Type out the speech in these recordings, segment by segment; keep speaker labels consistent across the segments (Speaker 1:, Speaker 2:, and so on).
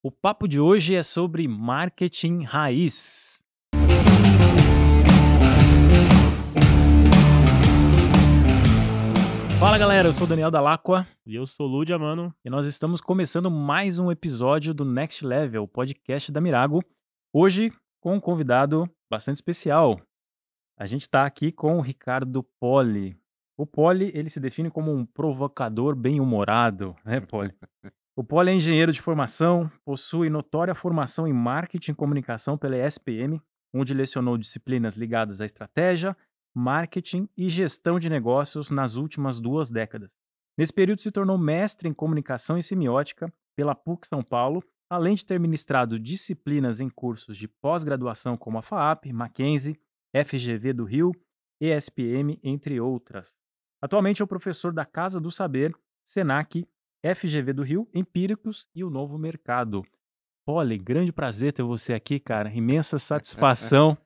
Speaker 1: O papo de hoje é sobre marketing raiz. Fala galera, eu sou o Daniel Dalacqua. E eu sou o Lúdia, mano. E nós estamos começando mais um episódio do Next Level, podcast da Mirago. Hoje com um convidado bastante especial. A gente está aqui com o Ricardo Poli. O Poli, ele se define como um provocador bem-humorado, né, Poli? O Poli é engenheiro de formação, possui notória formação em marketing e comunicação pela ESPM, onde lecionou disciplinas ligadas à estratégia, marketing e gestão de negócios nas últimas duas décadas. Nesse período, se tornou mestre em comunicação e semiótica pela PUC São Paulo, além de ter ministrado disciplinas em cursos de pós-graduação como a FAAP, Mackenzie, FGV do Rio, ESPM, entre outras. Atualmente é o professor da Casa do Saber, SENAC FGV do Rio, Empíricos e o Novo Mercado. Poli, grande prazer ter você aqui, cara. Imensa satisfação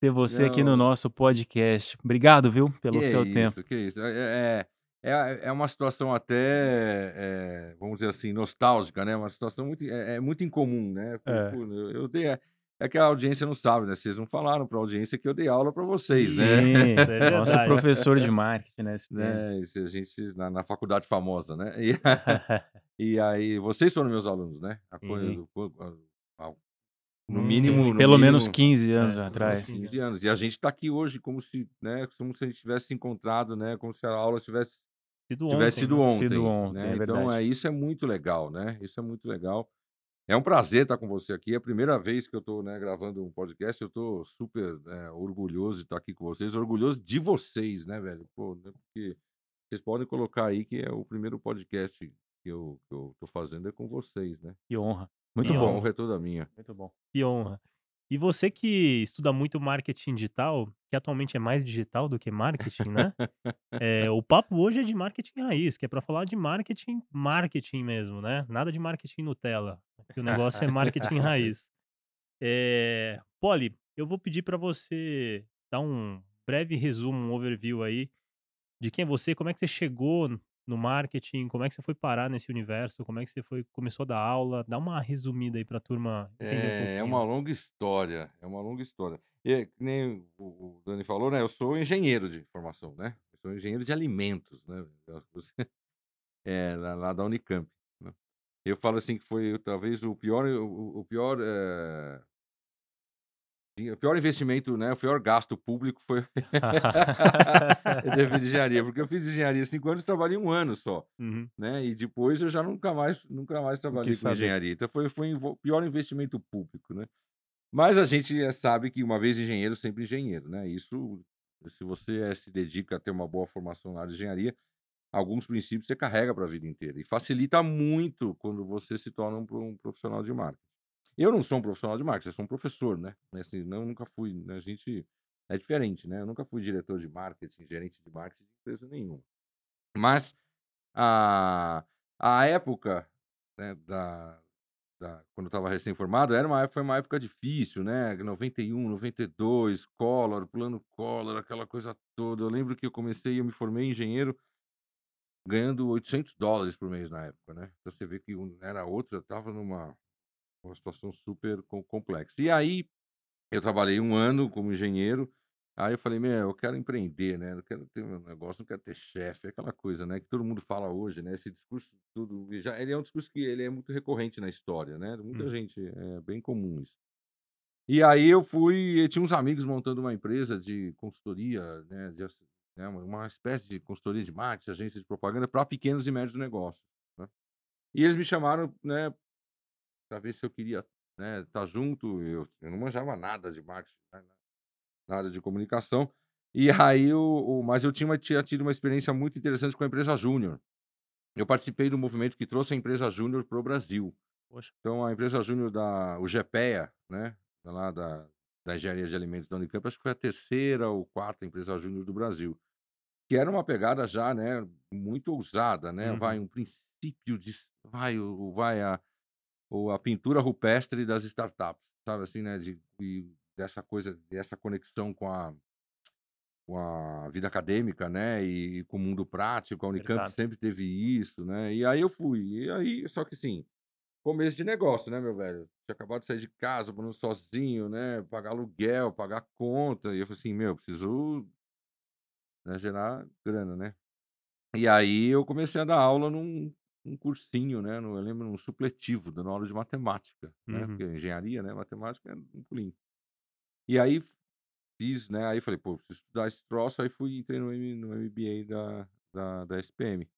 Speaker 1: ter você aqui no nosso podcast. Obrigado, viu, pelo que seu isso, tempo.
Speaker 2: Que isso. É é é, é, é, é uma situação até, é, vamos dizer assim, nostálgica, né? Uma situação muito, é, é muito incomum, né? Por, por, eu dei é que a audiência não sabe, né? Vocês não falaram para a audiência que eu dei aula para vocês, Sim, né? É Nosso professor de marketing, né? né? a gente, na, na, faculdade famosa, né? E, e, aí, vocês foram meus alunos, né? Coisa, no hum, mínimo. No Pelo mínimo, menos 15 é, anos é, atrás. 15 anos. E a gente está aqui hoje como se, né, como se a gente tivesse encontrado, né? Como se a aula tivesse sido tivesse ontem. Sido né? ontem, sido ontem né? é então, é, isso é muito legal, né? Isso é muito legal. É um prazer estar com você aqui. É a primeira vez que eu estou né, gravando um podcast. Eu estou super é, orgulhoso de estar aqui com vocês. Orgulhoso de vocês, né, velho? Pô, né, porque vocês podem colocar aí que é o primeiro podcast que eu estou fazendo é com vocês, né? Que honra.
Speaker 3: Muito que bom. Honra é toda minha. Muito bom. Que honra. E você que estuda muito marketing digital, que atualmente é mais digital do que marketing, né? é, o papo hoje é de marketing raiz, que é para falar de marketing, marketing mesmo, né? Nada de marketing Nutella, que o negócio é marketing raiz. É, eh, Poli, eu vou pedir para você dar um breve resumo, um overview aí de quem é você, como é que você chegou no marketing? Como é que você foi parar nesse universo? Como é que você foi começou a dar aula? Dá uma resumida aí para a turma. É, um é, é uma
Speaker 2: longa história, é uma longa história. E nem o Dani falou, né? Eu sou engenheiro de formação, né? Eu sou engenheiro de alimentos, né? É, lá, lá da Unicamp. Né? Eu falo assim que foi talvez o pior, o, o pior é, o pior investimento, né? O pior gasto público foi. eu devo engenharia, porque eu fiz engenharia cinco anos trabalhei um ano só. Uhum. Né? E depois eu já nunca mais, nunca mais trabalhei com engenharia. Então foi, foi o pior investimento público, né? Mas a gente sabe que uma vez engenheiro, sempre engenheiro, né? Isso, se você eh, se dedica a ter uma boa formação na área de engenharia, alguns princípios você carrega para a vida inteira. E facilita muito quando você se torna um profissional de marketing. Eu não sou um profissional de marketing, eu sou um professor, né? Assim, não, nunca fui. Né, a gente é diferente, né? Eu nunca fui diretor de marketing, gerente de marketing de empresa nenhuma. Mas a, a época né, da, da, quando eu estava recém-formado, era uma, foi uma época difícil, né? 91, 92, Collor, plano Collor, aquela coisa toda. Eu lembro que eu comecei, eu me formei engenheiro ganhando 800 dólares por mês na época, né? Então você vê que era outra, estava numa uma situação super complexa. E aí, eu trabalhei um ano como engenheiro, aí eu falei, meu, eu quero empreender, né? Eu quero ter um negócio, não quero ter chefe, aquela coisa, né? Que todo mundo fala hoje, né? Esse discurso tudo, já, ele é um discurso que ele é muito recorrente na história, né? Muita hum. gente, é bem comum isso. E aí eu fui, eu tinha uns amigos montando uma empresa de consultoria, né? De, né uma espécie de consultoria de marketing, agência de propaganda para pequenos e médios negócios. Né? E eles me chamaram né, para ver se eu queria né, tá junto. Eu, eu não manjava nada de marketing, né, nada de comunicação. E aí, o, mas eu tinha, tinha tido uma experiência muito interessante com a empresa Júnior. Eu participei do movimento que trouxe a empresa Júnior para o Brasil. Poxa. Então, a empresa Júnior da o GPEA, né, lá da, da Engenharia de Alimentos da Unicamp, acho que foi a terceira ou quarta empresa Júnior do Brasil. Que era uma pegada já, né, muito ousada, né? Uhum. Vai um princípio de vai, vai a, ou a pintura rupestre das startups, sabe assim, né? De, de dessa coisa, dessa conexão com a, com a vida acadêmica, né? E, e com o mundo prático, a Unicamp Verdade. sempre teve isso, né? E aí eu fui, e aí, só que sim, começo de negócio, né, meu velho? Tinha acabado de sair de casa, morando sozinho, né? Pagar aluguel, pagar conta, e eu falei assim, meu, preciso né, gerar grana, né? E aí eu comecei a dar aula num um cursinho, né? No, eu lembro um supletivo, dando aula de matemática, né? Uhum. Porque engenharia, né? Matemática é um pulinho. E aí fiz, né? Aí falei, pô, preciso estudar esse troço. Aí fui entrei no, no MBA da, da, da SPM.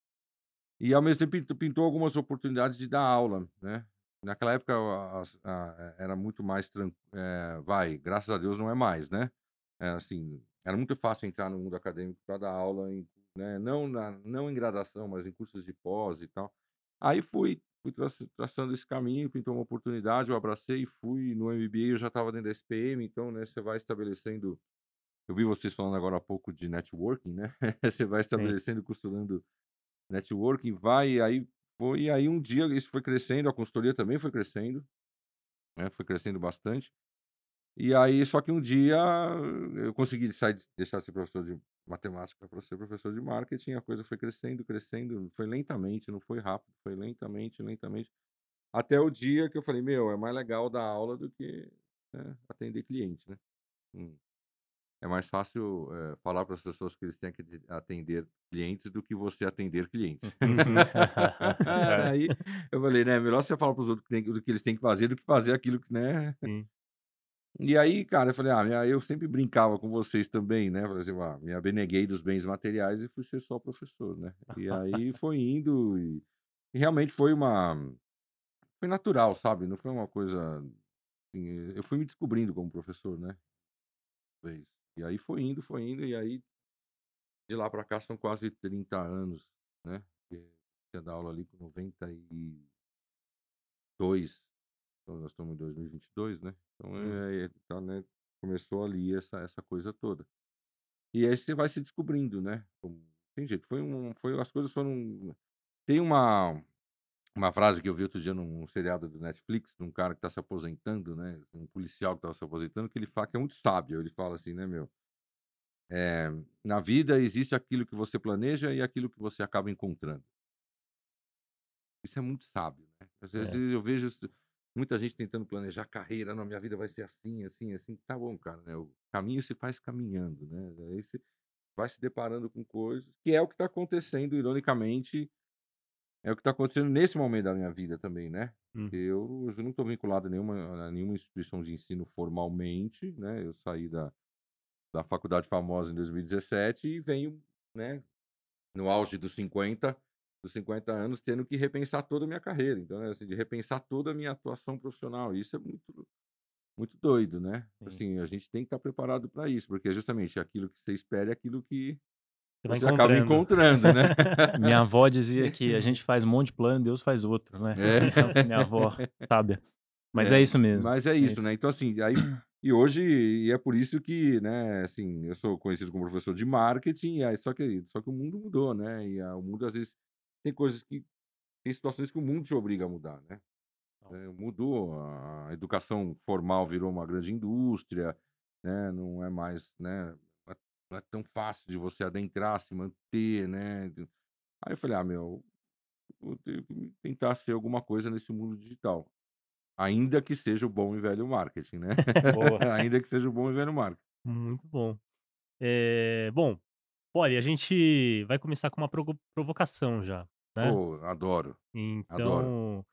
Speaker 2: E ao mesmo tempo pintou, pintou algumas oportunidades de dar aula, né? Naquela época a, a, era muito mais tranquilo. É, eh, vai, graças a Deus não é mais, né? É, assim, era muito fácil entrar no mundo acadêmico para dar aula em né? não, na, não em gradação, mas em cursos de pós e tal. Aí fui, fui tra traçando esse caminho, pintou uma oportunidade, eu abracei e fui no MBA, eu já estava dentro da SPM, então né, você vai estabelecendo... Eu vi vocês falando agora há pouco de networking, né? você vai estabelecendo, Sim. costurando networking, vai, aí foi, aí um dia isso foi crescendo, a consultoria também foi crescendo, né? foi crescendo bastante. E aí, só que um dia eu consegui sair, deixar de ser professor de matemática para ser professor de marketing, a coisa foi crescendo, crescendo, foi lentamente, não foi rápido, foi lentamente, lentamente, até o dia que eu falei, meu, é mais legal dar aula do que né, atender cliente, né? Hum. É mais fácil é, falar para as pessoas que eles têm que atender clientes do que você atender clientes. É. Aí eu falei, né, é melhor você falar para os outros do que eles têm que fazer do que fazer aquilo que, né? Sim. E aí, cara, eu falei, ah, minha, eu sempre brincava com vocês também, né? Falei assim, ah, me abeneguei dos bens materiais e fui ser só professor, né? E aí foi indo e, e realmente foi uma... Foi natural, sabe? Não foi uma coisa... Assim, eu fui me descobrindo como professor, né? E aí foi indo, foi indo, e aí de lá para cá são quase 30 anos, né? Você dá aula ali com 92, então, nós estamos em 2022, né? Então, uhum. é, é, tá, né? começou ali essa, essa coisa toda. E aí você vai se descobrindo, né? Tem jeito. Foi um, foi, as coisas foram. Tem uma, uma frase que eu vi outro dia num seriado do Netflix, de um cara que está se aposentando, né? Um policial que estava se aposentando, que ele fala que é muito sábio. Ele fala assim, né, meu? É, na vida existe aquilo que você planeja e aquilo que você acaba encontrando. Isso é muito sábio, né? Às é. vezes é. eu vejo muita gente tentando planejar carreira, não, minha vida vai ser assim, assim, assim. Tá bom, cara, né? O caminho se faz caminhando, né? Aí você vai se deparando com coisas, que é o que está acontecendo, ironicamente, é o que está acontecendo nesse momento da minha vida também, né? Hum. Eu, hoje não estou vinculado a nenhuma, a nenhuma instituição de ensino formalmente, né? Eu saí da, da faculdade famosa em 2017 e venho, né, no auge dos 50, dos 50 anos tendo que repensar toda a minha carreira. Então, é assim, de repensar toda a minha atuação profissional. Isso é muito, muito doido, né? Sim. Assim, a gente tem que estar tá preparado para isso, porque é justamente aquilo que você espera é aquilo que você, você acaba encontrando, né? minha avó dizia que a gente
Speaker 1: faz um monte de plano, Deus faz outro, né? É. Então, minha avó, sábia. Mas é, é, isso mesmo. Mas é, é isso, é isso, né?
Speaker 2: Então, assim, aí, e hoje, e é por isso que, né, assim, eu sou conhecido como professor de marketing, aí, só, que, só que o mundo mudou, né? E a, ah, o mundo, às vezes, tem coisas que. Tem situações que o mundo te obriga a mudar, né? É, mudou, a educação formal virou uma grande indústria, né? Não é mais, né? Não é, é tão fácil de você adentrar, se manter, né? Aí eu falei, ah, meu, eu tenho que tentar ser alguma coisa nesse mundo digital. Ainda que seja o bom e velho marketing, né? Ainda que seja o bom e velho marketing.
Speaker 3: Muito bom. É, bom, Poli, a gente vai começar com uma provocação já. Né? Oh,
Speaker 2: adoro. Então,
Speaker 3: adoro.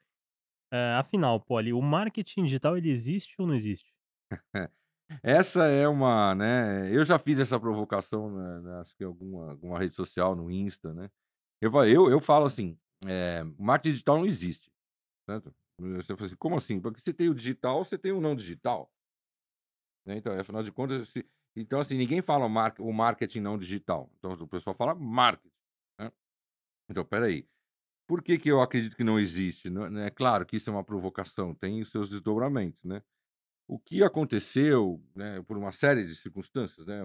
Speaker 3: Eh, é, afinal, Poli, o marketing digital ele existe ou não existe?
Speaker 2: essa é uma, né? Eu já fiz essa provocação, né, né acho que alguma, alguma rede social no Insta, né? Eu, eu, eu falo assim, é, marketing digital não existe, certo? Você fala assim, como assim? Porque você tem o digital, você tem o não digital. Né? Então, afinal de contas, se, então, assim, ninguém fala o marketing não digital. Então, o pessoal fala marketing. Né? Então, peraí. Por que, que eu acredito que não existe? Né, é claro que isso é uma provocação, tem os seus desdobramentos, né? O que aconteceu, né, por uma série de circunstâncias, né?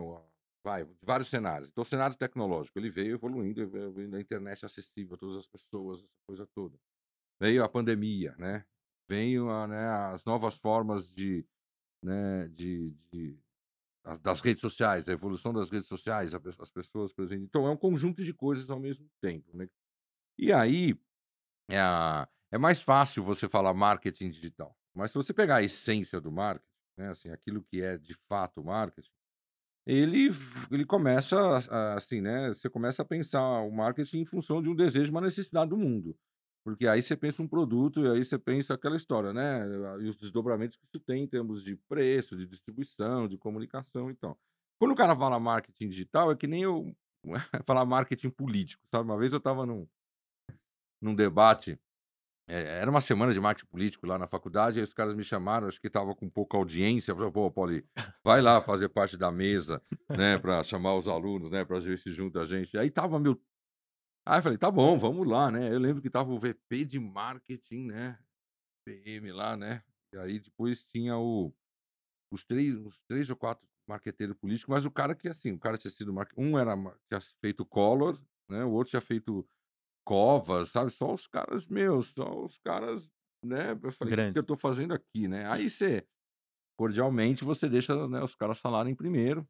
Speaker 2: Vai, vários cenários. Então, o cenário tecnológico, ele veio evoluindo, evoluindo a internet é acessível a todas as pessoas, essa coisa toda. Veio a pandemia, né? Veio a, né, as novas formas de, né, de, de das redes sociais, a evolução das redes sociais, as pessoas, por exemplo. Então, é um conjunto de coisas ao mesmo tempo. Né? E aí, é, é mais fácil você falar marketing digital. Mas se você pegar a essência do marketing, né, assim, aquilo que é de fato marketing, ele, ele começa assim, né? Você começa a pensar o marketing em função de um desejo, uma necessidade do mundo. Porque aí você pensa um produto e aí você pensa aquela história, né? E os desdobramentos que isso tem em termos de preço, de distribuição, de comunicação e tal. Quando o cara fala marketing digital, é que nem eu falar marketing político, sabe? Uma vez eu estava num, num debate, é, era uma semana de marketing político lá na faculdade, aí os caras me chamaram, acho que estava com pouca audiência, falou, pô, pode vai lá fazer parte da mesa, né, para chamar os alunos, né, para ver se junta a gente. Aí estava meu Aí eu falei, tá bom, vamos lá, né? Eu lembro que tava o VP de marketing, né? PM lá, né? E aí depois tinha o, os três, os três ou quatro marqueteiros políticos, mas o cara que assim, o cara tinha sido um era tinha feito Collor, né? O outro tinha feito Covas, sabe? Só os caras meus, só os caras, né? Eu falei, o que eu tô fazendo aqui, né? Aí você cordialmente você deixa né, os caras falarem primeiro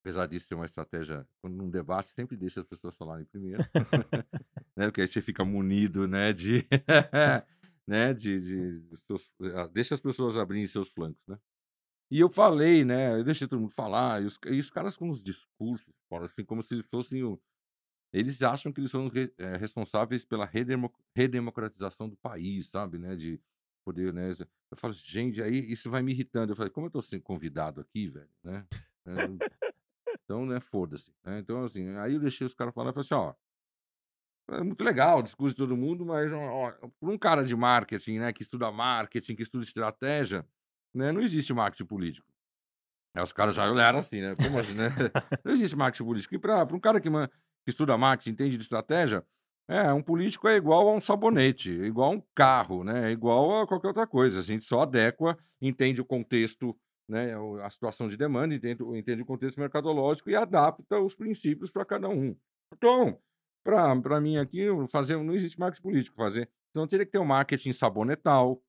Speaker 2: apesar disso ser uma estratégia, quando num debate, sempre deixa as pessoas falarem primeiro, né? Porque aí você fica munido, né, de... É. né, de, de, de seus, ah, deixa as pessoas abrirem seus flancos, né? E eu falei, né, eu deixei todo mundo falar, e os, e os caras com os discursos, assim, como se eles fossem eles acham que eles são é, responsáveis pela redemocratização do país, sabe, né, de poder, né, eu falo, gente, aí isso vai me irritando, eu falei, como eu estou sendo convidado aqui, velho, né, né então, né, foda-se. Né? Então, assim, aí eu deixei os caras falar e falei assim, ó, é muito legal o discurso de todo mundo, mas ó, por um cara de marketing, né, que estuda marketing, que estuda estratégia, né, não existe marketing político. Aí os caras já olharam assim, né? Como assim, né? Não existe marketing político. E para um cara que, man, que, estuda marketing, entende de estratégia, é, um político é igual a um sabonete, igual a um carro, né? É igual a qualquer outra coisa. A gente só adequa, entende o contexto né, é a situação de demanda, entende, entende o contexto mercadológico e adapta os princípios para cada um. Então, para mim aqui, fazer não existe marketing político fazer. Então teria que ter um marketing sabonetal,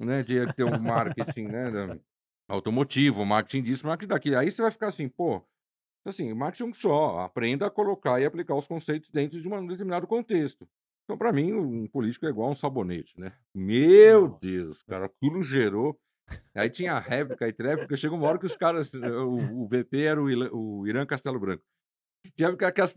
Speaker 2: né? Teria que ter um marketing né, automotivo, marketing disso, marketing daqui Aí você vai ficar assim, pô, assim, marketing é só, aprenda a colocar e aplicar os conceitos dentro de um determinado contexto. Então, para mim, um político é igual a um sabonete, né? Meu Deus, cara, aquilo gerou Aí tinha réplica e tréplica. Chegou uma hora que os caras, eh, o, o VP era o, o Irã Castelo Branco. Tinha época que as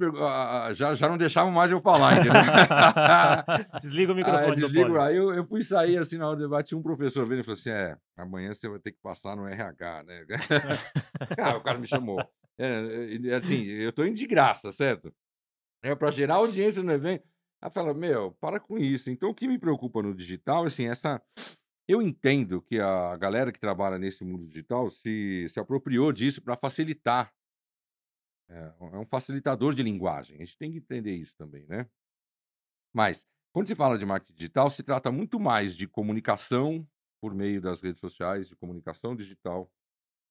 Speaker 2: já, já não deixavam mais eu falar, entendeu? desliga o microfone. Aí, desligo, aí eu, eu, fui sair assim na hora do debate, um professor veio e falou assim: é, amanhã você vai ter que passar no RH, né? ah, o cara me chamou. É, assim, eu tô indo de graça, certo? É para gerar audiência no evento. Aí fala, meu, para com isso. Então, o que me preocupa no digital, assim, essa eu entendo que a galera que trabalha nesse mundo digital se, se apropriou disso para facilitar. É, é um facilitador de linguagem. A gente tem que entender isso também, né? Mas, quando se fala de marketing digital, se trata muito mais de comunicação por meio das redes sociais, de comunicação digital,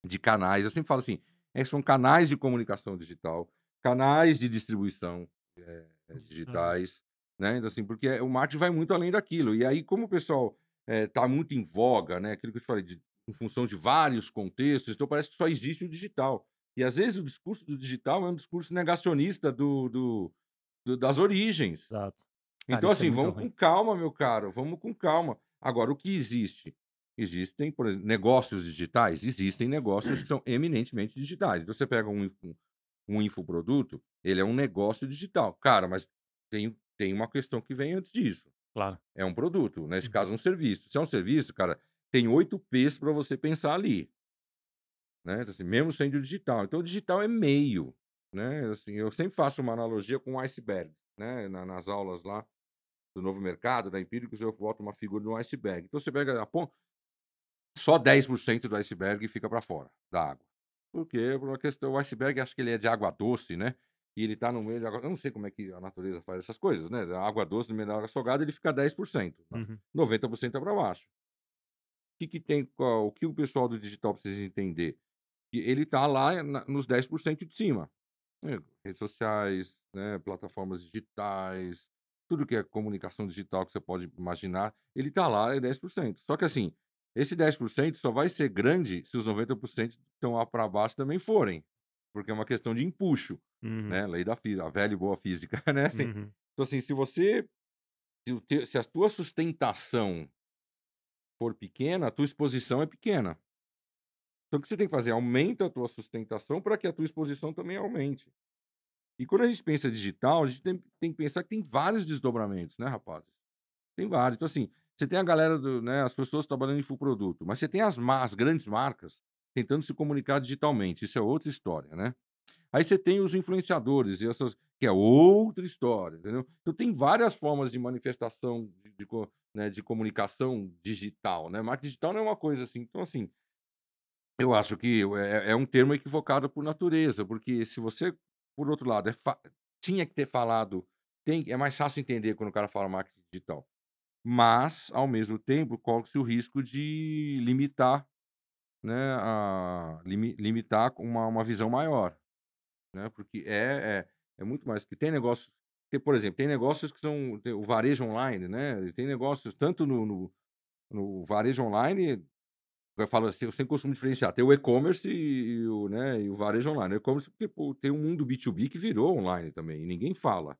Speaker 2: de canais. Eu sempre falo assim: é, são canais de comunicação digital, canais de distribuição é, é uhum. digitais. Né? Então, assim, porque o marketing vai muito além daquilo. E aí, como o pessoal está eh, é, muito em voga, né? Aquilo que eu te falei, de, em função de vários contextos, então parece que só existe o digital. E às vezes o discurso do digital é um discurso negacionista do, do, do das origens. Exato. Cara, então, é assim, é vamos ruim. com calma, meu caro, vamos com calma. Agora, o que existe? Existem, por exemplo, negócios digitais? Existem negócios que são eminentemente digitais. Então, você pega um, um, infoproduto, ele é um negócio digital. Cara, mas tem, tem uma questão que vem antes disso. Claro. É um produto, nesse uhum. caso, um serviço. Se é um serviço, cara, tem oito P's para você pensar ali. Né? Então, assim, mesmo sendo digital. Então, o digital é meio. Né? Assim, eu sempre faço uma analogia com o iceberg. Né? Na, nas aulas lá do novo mercado, da Empíricos, eu boto uma figura do iceberg. Então, você pega a ponta. Só 10% do iceberg fica para fora da água. Porque, por uma questão, o iceberg, acho que ele é de água doce, né? e ele está no meio de água. Eu não sei como é que a natureza faz essas coisas, né? água doce no meio da água salgada, ele fica 10%. Né? Uhum. 90% é para baixo. O que, que tem, o que o pessoal do digital precisa entender? Que ele está lá nos 10% de cima. É, redes sociais, né? plataformas digitais, tudo que é comunicação digital que você pode imaginar, ele está lá, é 10%. Só que assim, esse 10% só vai ser grande se os 90% que estão lá para baixo também forem porque é uma questão de empuxo, uhum. né? Lei da física, a velha e boa física, né? Assim, uhum. Então, assim, se você. Se, te, se a tua sustentação for pequena, a tua exposição é pequena. Então, o que você tem que fazer? Aumenta a tua sustentação para que a tua exposição também aumente. E quando a gente pensa digital, a gente tem, tem que pensar que tem vários desdobramentos, né, rapazes? Tem vários. Então, assim, você tem a galera, do, né, as pessoas trabalhando em full produto, mas você tem as, as grandes marcas tentando se comunicar digitalmente. Isso é outra história, né? Aí você tem os influenciadores, e essas, que é outra história, entendeu? Então tem várias formas de manifestação de, de, né, de comunicação digital, né? Marketing digital não é uma coisa assim. Então, assim, eu acho que é, é um termo equivocado por natureza, porque se você, por outro lado, é tinha que ter falado, tem, é mais fácil entender quando o cara fala marketing digital. Mas, ao mesmo tempo, corre-se o risco de limitar né, a limitar uma, uma visão maior, né? Porque é, é, é muito mais que tem negócios, tem, por exemplo, tem negócios que são tem, o varejo online, né? Tem negócios tanto no, no, no varejo online, eu falo assim, eu sempre costumo diferenciar, tem o e-commerce e, e, o, né, e o varejo online. O e-commerce porque pô, tem um mundo B2B que virou online também e ninguém fala.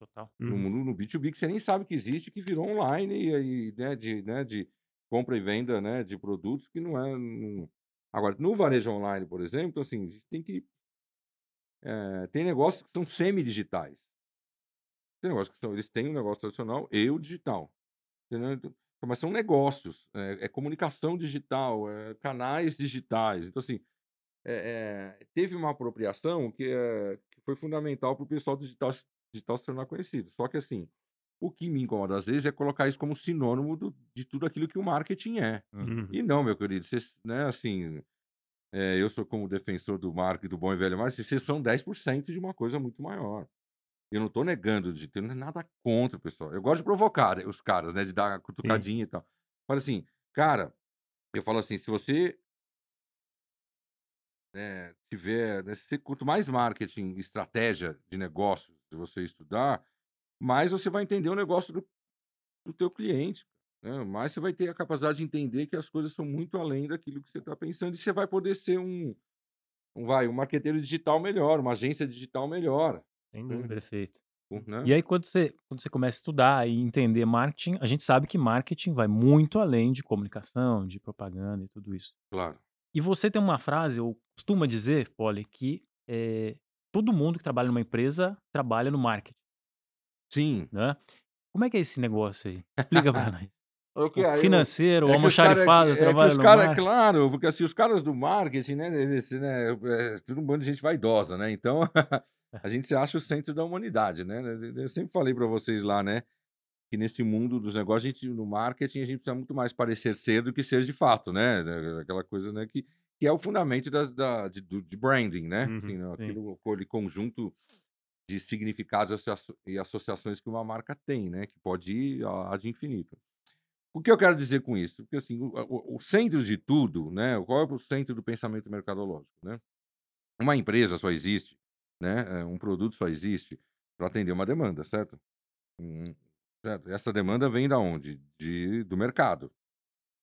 Speaker 2: Total. No uhum. mundo no B2B que você nem sabe que existe, que virou online e, aí né, de, né, de compra e venda né, de produtos que não é. Não... Agora, no varejo online, por exemplo, então, assim, a gente tem que. É, tem negócios que são semi-digitais. Tem negócios que são. Eles têm um negócio tradicional e o digital. Entendeu? Então, então, mas são negócios. É, é comunicação digital, é canais digitais. Então, assim, é, é, teve uma apropriação que, é, que foi fundamental para o pessoal digital, digital se tornar conhecido. Só que, assim, o que me incomoda às vezes é colocar isso como sinônimo do, de tudo aquilo que o marketing é. Uhum. E não, meu querido, vocês, né, assim, é, eu sou como defensor do marketing, do bom e velho marketing, vocês são 10% de uma coisa muito maior. Eu não estou negando de ter é nada contra, pessoal. Eu gosto de provocar né, os caras, né, de dar cutucadinha Sim. e tal. mas assim, cara, eu falo assim, se você né, tiver, né, se, quanto mais marketing, estratégia de negócio, você estudar, mais você vai entender o negócio do, do teu cliente. Né? Mais você vai ter a capacidade de entender que as coisas são muito além daquilo que você está pensando e você vai poder ser um, um, vai, um marqueteiro digital melhor, uma agência digital melhor. Sem né, dúvida. Perfeito. É né? E aí,
Speaker 1: quando você, quando você começa a estudar e entender marketing, a gente sabe que marketing vai muito além de comunicação, de propaganda e tudo isso. Claro. E você tem uma frase, ou costuma dizer, Polly, que é, todo mundo que trabalha numa empresa trabalha no marketing. Sim. Né? Como é que é esse negócio aí? Explica pra nós. financeiro, é almoxarifado, é trabalho é os cara, no
Speaker 2: Claro, porque assim, os caras do marketing, né, eles, né é tudo um bando de gente vaidosa, né? Então, é. a gente acha o centro da humanidade, né? né eu sempre falei para vocês lá, né, que nesse mundo dos negócios, a gente, no marketing, a gente precisa muito mais parecer ser do que ser de fato, né? É, aquela coisa, né, que, que é o fundamento da, da de, de, branding, né? Uhum, assim, né, aquilo, aquele conjunto de significados e associações que uma marca tem, né? Que pode ir ad infinito. O que eu quero dizer com isso? Porque assim, o, o, centro de tudo, né? Qual é o centro do pensamento mercadológico, né? Uma empresa só existe, né? É, um produto só existe para atender uma demanda, certo? Hum, certo? Essa demanda vem da onde? De do mercado,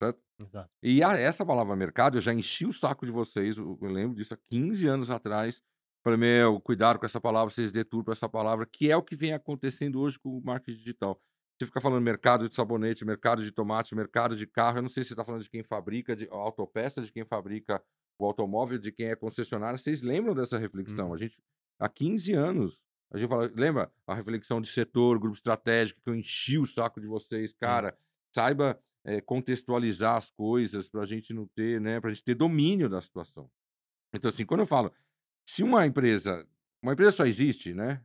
Speaker 2: certo? Exato. E a, essa palavra mercado, eu já enchi o saco de vocês. Eu, eu lembro disso há 15 anos atrás é meu, cuidado com essa palavra, vocês deturpam essa palavra, que é o que vem acontecendo hoje com o marketing digital. Você fica falando mercado de sabonete, mercado de tomate, mercado de carro, eu não sei se você está falando de quem fabrica de autopeça, de quem fabrica o automóvel, de quem é concessionário. Vocês lembram dessa hum. reflexão? Hum. A gente, há 15 anos, a gente fala, lembra a reflexão de setor, grupo estratégico, que eu enchi o saco de vocês, cara, hum. saiba é, contextualizar as coisas para a gente não ter, né, para a gente ter domínio da situação. Então, assim, quando eu falo se uma empresa, uma empresa só existe, né?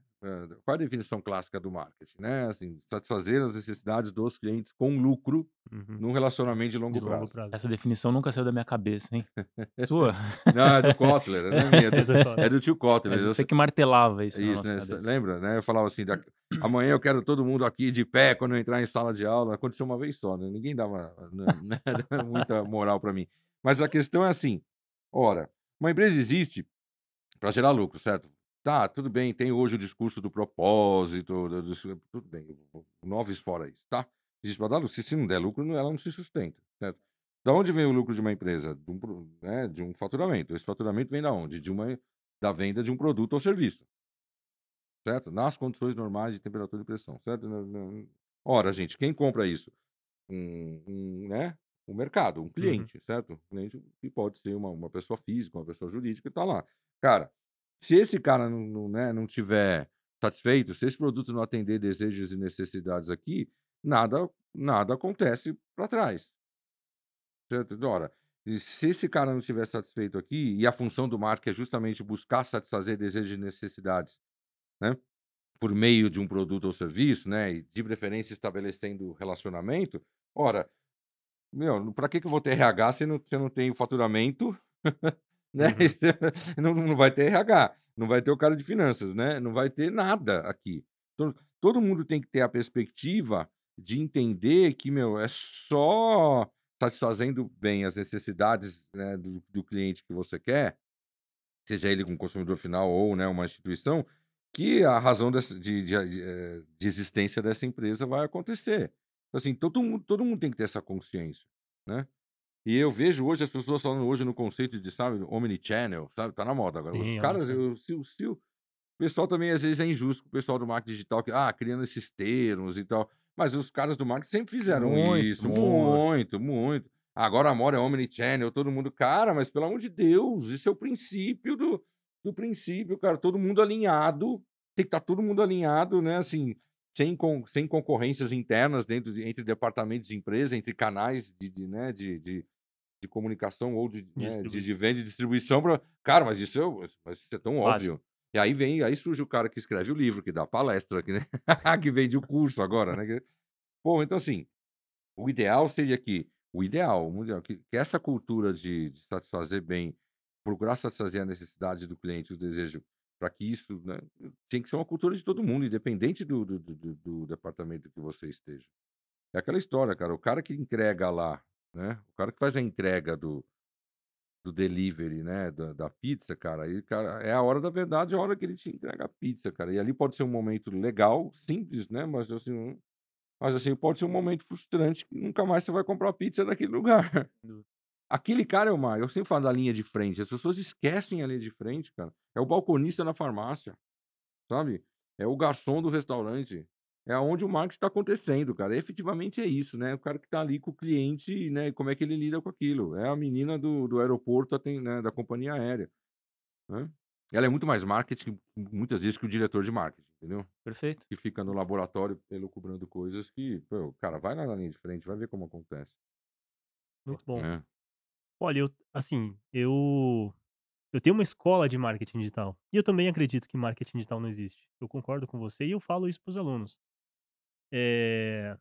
Speaker 2: Qual a definição clássica do marketing, né? Assim, satisfazer as necessidades dos clientes com lucro uhum. num relacionamento de longo, de longo prazo. prazo. Essa
Speaker 1: definição nunca saiu da minha cabeça, hein? Sua? Não, é do Kotler, né? é, é, é, é do, tio Kotler. Mas você eu... que
Speaker 2: martelava isso. Isso, né? Cabeça. Lembra, né? Eu falava assim, da... amanhã eu quero todo mundo aqui de pé quando eu entrar em sala de aula. Aconteceu uma vez só, né? Ninguém dava né, muita moral para mim. Mas a questão é assim, ora, uma empresa existe para gerar lucro, certo? Tá, tudo bem, tem hoje o discurso do propósito, do, do, tudo bem, noves fora isso, tá? Existe para dar lucro, se, se não der lucro, ela não se sustenta, certo? Da onde vem o lucro de uma empresa? De um, né, de um faturamento. Esse faturamento vem da onde? De uma, da venda de um produto ou serviço, certo? Nas condições normais de temperatura e pressão, certo? Ora, gente, quem compra isso? Um, um né? um mercado, um uhum. cliente, uhum. certo? Um cliente que pode ser uma, uma pessoa física, uma pessoa jurídica, está lá. Cara, se esse cara não, não, né, não tiver satisfeito, se esse produto não atender desejos e necessidades aqui, nada, nada acontece para trás. Certo? Ora, se esse cara não estiver satisfeito aqui, e a função do marketing é justamente buscar satisfazer desejos e necessidades, né? Por meio de um produto ou serviço, né? E de preferência estabelecendo relacionamento, ora, meu, para que, que eu vou ter RH se, não, se eu não tenho faturamento né? Uhum. não, não vai ter RH, não vai ter o cara de finanças, né? Não vai ter nada aqui. Todo, todo mundo tem que ter a perspectiva de entender que, meu, é só satisfazendo bem as necessidades né, do, do cliente que você quer, seja ele um consumidor final ou né, uma instituição, que a razão de, de, eh, de, existência dessa empresa vai acontecer. Então, assim, todo mundo, todo mundo tem que ter essa consciência, né? E eu vejo hoje as pessoas falando hoje no conceito de, sabe, omnichannel, sabe? Tá na moda agora. Sim, os caras, eu, se, se, o pessoal também às vezes é injusto com o pessoal do marketing digital, que, ah, criando esses termos e tal. Mas os caras do marketing sempre fizeram muito, isso, muito, muito. muito. Agora a moda é omnichannel, todo mundo, cara, mas pelo amor de Deus, isso é o princípio do, do princípio, cara. Todo mundo alinhado, tem que estar tá todo mundo alinhado, né? Assim, sem, com, sem concorrências internas dentro de, entre departamentos de empresa, entre canais de, de né, de, de de comunicação ou de, né, de, de venda e distribuição para. Cara, mas isso, é, mas isso é tão Básico. óbvio. E aí vem, aí surge o cara que escreve o livro, que dá palestra, que, né? que vende o curso agora, né? Bom, então assim, o ideal seria que o ideal, que, que essa cultura de, de, satisfazer bem, procurar satisfazer a necessidade do cliente, o desejo, para que isso né, tem que ser uma cultura de todo mundo, independente do, do, do, do departamento que você esteja. É aquela história, cara. O cara que entrega lá né? O cara que faz a entrega do, do delivery, né? Da, da pizza, cara, aí, cara, é a hora da verdade, é a hora que ele te entrega a pizza, cara. E ali pode ser um momento legal, simples, né? Mas assim, um, mas assim, pode ser um momento frustrante que nunca mais você vai comprar pizza naquele lugar. Aquele cara é o maior. Eu sempre falo da linha de frente. As pessoas esquecem a linha de frente, cara. É o balconista na farmácia, sabe? É o garçom do restaurante é onde o marketing está acontecendo, cara. E, efetivamente é isso, né? O cara que está ali com o cliente, né? E como é que ele lida com aquilo? É a menina do, do aeroporto né? da companhia aérea. Né? Ela é muito mais marketing, muitas vezes, que o diretor de marketing, entendeu? Perfeito. Que fica no laboratório cobrando coisas que, pô, cara, vai lá na linha de frente, vai ver como acontece.
Speaker 3: Muito bom. É. Olha, eu, assim, eu eu tenho uma escola de marketing digital. E eu também acredito que marketing digital não existe. Eu concordo com você e eu falo isso para os alunos. É...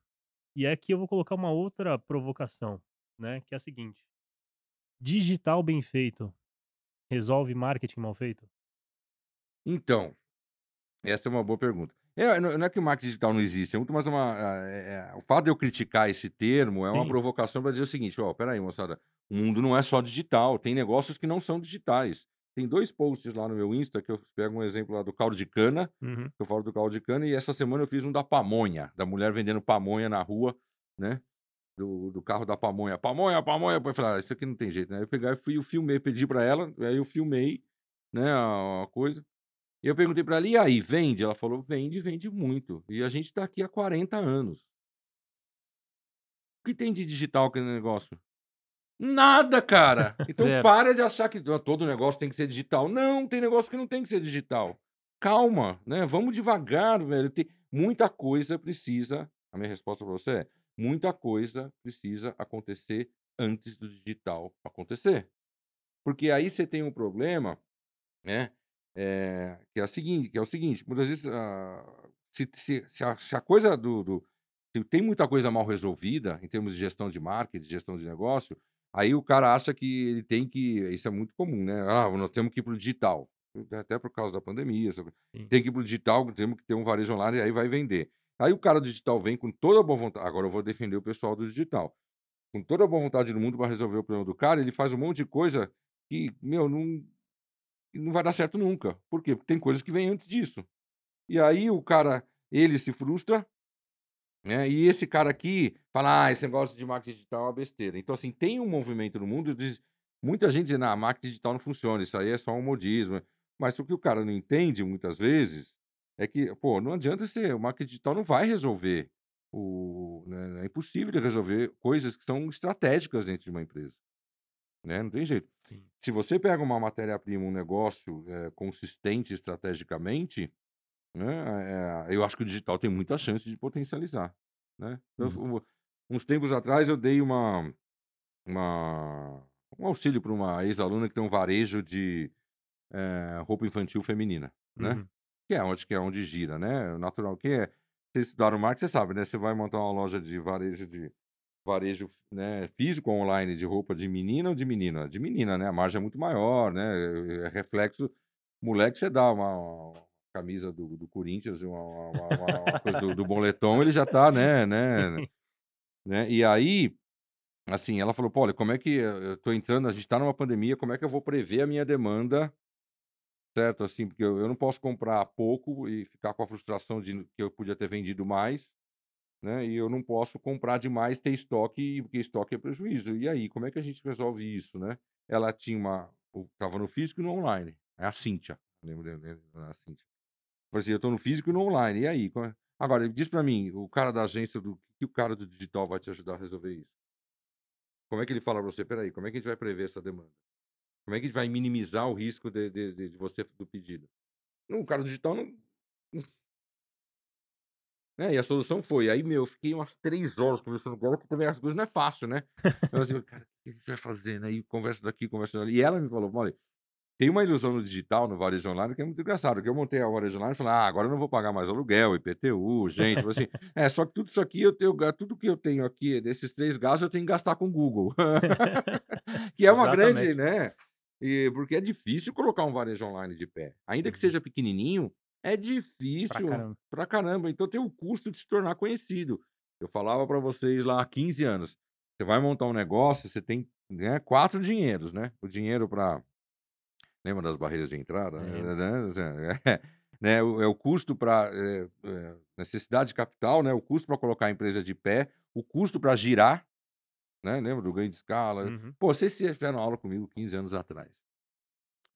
Speaker 3: E aqui eu vou colocar uma outra provocação, né? Que é a seguinte: digital bem feito resolve marketing mal feito?
Speaker 2: Então, essa é uma boa pergunta. É, não é que o marketing digital não existe, é muito mais uma. É, é, o fato de eu criticar esse termo é Sim. uma provocação para dizer o seguinte: ó, peraí, moçada, o mundo não é só digital, tem negócios que não são digitais. Tem dois posts lá no meu Insta que eu pego um exemplo lá do caldo de cana, uhum. que eu falo do caldo de cana, e essa semana eu fiz um da pamonha, da mulher vendendo pamonha na rua, né? Do, do carro da pamonha. Pamonha, pamonha! Eu falei, ah, isso aqui não tem jeito, né? Eu peguei, e fui, eu filmei, pedi para ela, aí eu filmei, né, a, a coisa. E eu perguntei para ela, e aí, vende? Ela falou, vende, vende muito. E a gente tá aqui há 40 anos. O que tem de digital aquele negócio?
Speaker 1: Nada,
Speaker 2: cara. Então Zero. para de achar que ah, todo negócio tem que ser digital. Não, tem negócio que não tem que ser digital. Calma, né? Vamos devagar, velho. Tem... Muita coisa precisa. A minha resposta para você é: muita coisa precisa acontecer antes do digital acontecer. Porque aí você tem um problema, né? É, que, é o seguinte, que é o seguinte, muitas vezes ah, se, se, se, a, se a coisa do, do tem muita coisa mal resolvida em termos de gestão de marketing, de gestão de negócio, Aí o cara acha que ele tem que. Isso é muito comum, né? Ah, nós temos que ir para o digital. Até por causa da pandemia. Tem que ir para o digital, temos que ter um varejo online e aí vai vender. Aí o cara do digital vem com toda a boa vontade. Agora eu vou defender o pessoal do digital. Com toda a boa vontade do mundo para resolver o problema do cara, ele faz um monte de coisa que, meu, não, não vai dar certo nunca. Por quê? Porque tem coisas que vêm antes disso. E aí o cara, ele se frustra, né? E esse cara aqui fala, ah, esse negócio de marketing digital é uma besteira. Então, assim, tem um movimento no mundo de muita gente dizendo, ah, marketing digital não funciona, isso aí é só um modismo. Mas o que o cara não entende muitas vezes é que, pô, não adianta ser, o marketing digital não vai resolver. O, né? É impossível resolver coisas que são estratégicas dentro de uma empresa. Né? Não tem jeito. Sim. Se você pega uma matéria-prima, um negócio é, consistente estrategicamente, né? É, eu acho que o digital tem muita chance de potencializar. Né? Então, uhum. Uns tempos atrás eu dei uma, uma um auxílio para uma ex-aluna que tem um varejo de é, roupa infantil feminina, né? Uhum. Que é onde que é onde gira, né? Natural que é. Vocês estudaram marketing, você sabe, né? Você vai montar uma loja de varejo de varejo né, físico online de roupa de menina ou de menina? De menina, né? A margem é muito maior, né? É reflexo. Moleque, você dá uma, camisa do, do Corinthians, uma, uma, uma coisa do, do boletom, ele já tá, né, né, né? E aí, assim, ela falou, pô, olha, como é que eu tô entrando, a gente tá numa pandemia, como é que eu vou prever a minha demanda, certo? Assim, porque eu, eu não posso comprar pouco e ficar com a frustração de que eu podia ter vendido mais, né? E eu não posso comprar demais, ter estoque, porque estoque é prejuízo. E aí, como é que a gente resolve isso, né? Ela tinha uma, estava no físico e no online, é a Cíntia, lembro, lembro a Cíntia. Por assim, eu estou no físico e no online. E aí? agora é? Agora, diz para mim, o cara da agência, do que o cara do digital vai te ajudar a resolver isso? Como é que ele fala para você? Peraí, como é que a gente vai prever essa demanda? Como é que a gente vai minimizar o risco de, de, de, de você do pedido? Não, o cara do digital não. É, e a solução foi. Aí, meu, eu fiquei umas três horas conversando com ela, porque também as coisas não é fácil, né? Eu então, falei assim, cara, o que a gente vai fazer? Aí conversa daqui, conversa ali E ela me falou, olha, tem uma ilusão no digital, no varejo online, que é muito engraçado. Que eu montei a varejo online e falei, ah, agora eu não vou pagar mais aluguel, IPTU, gente. assim, é, só que tudo isso aqui, eu tenho, tudo que eu tenho aqui, desses três gastos, eu tenho que gastar com o Google. que é uma Exatamente. grande, né? E, porque é difícil colocar um varejo online de pé. Ainda que uhum. seja pequenininho, é difícil pra caramba. Pra caramba. Então tem o custo de se tornar conhecido. Eu falava para vocês lá há 15 anos. Você vai montar um negócio, você tem né, quatro dinheiros, né? O dinheiro para Lembra das barreiras de entrada? É. Né? né, né, né é, o custo para é, é, necessidade de capital, né? o custo para colocar a empresa de pé, o custo para girar, né? lembra do ganho de escala? Uhum. Pô, vocês fizeram aula comigo 15 anos atrás.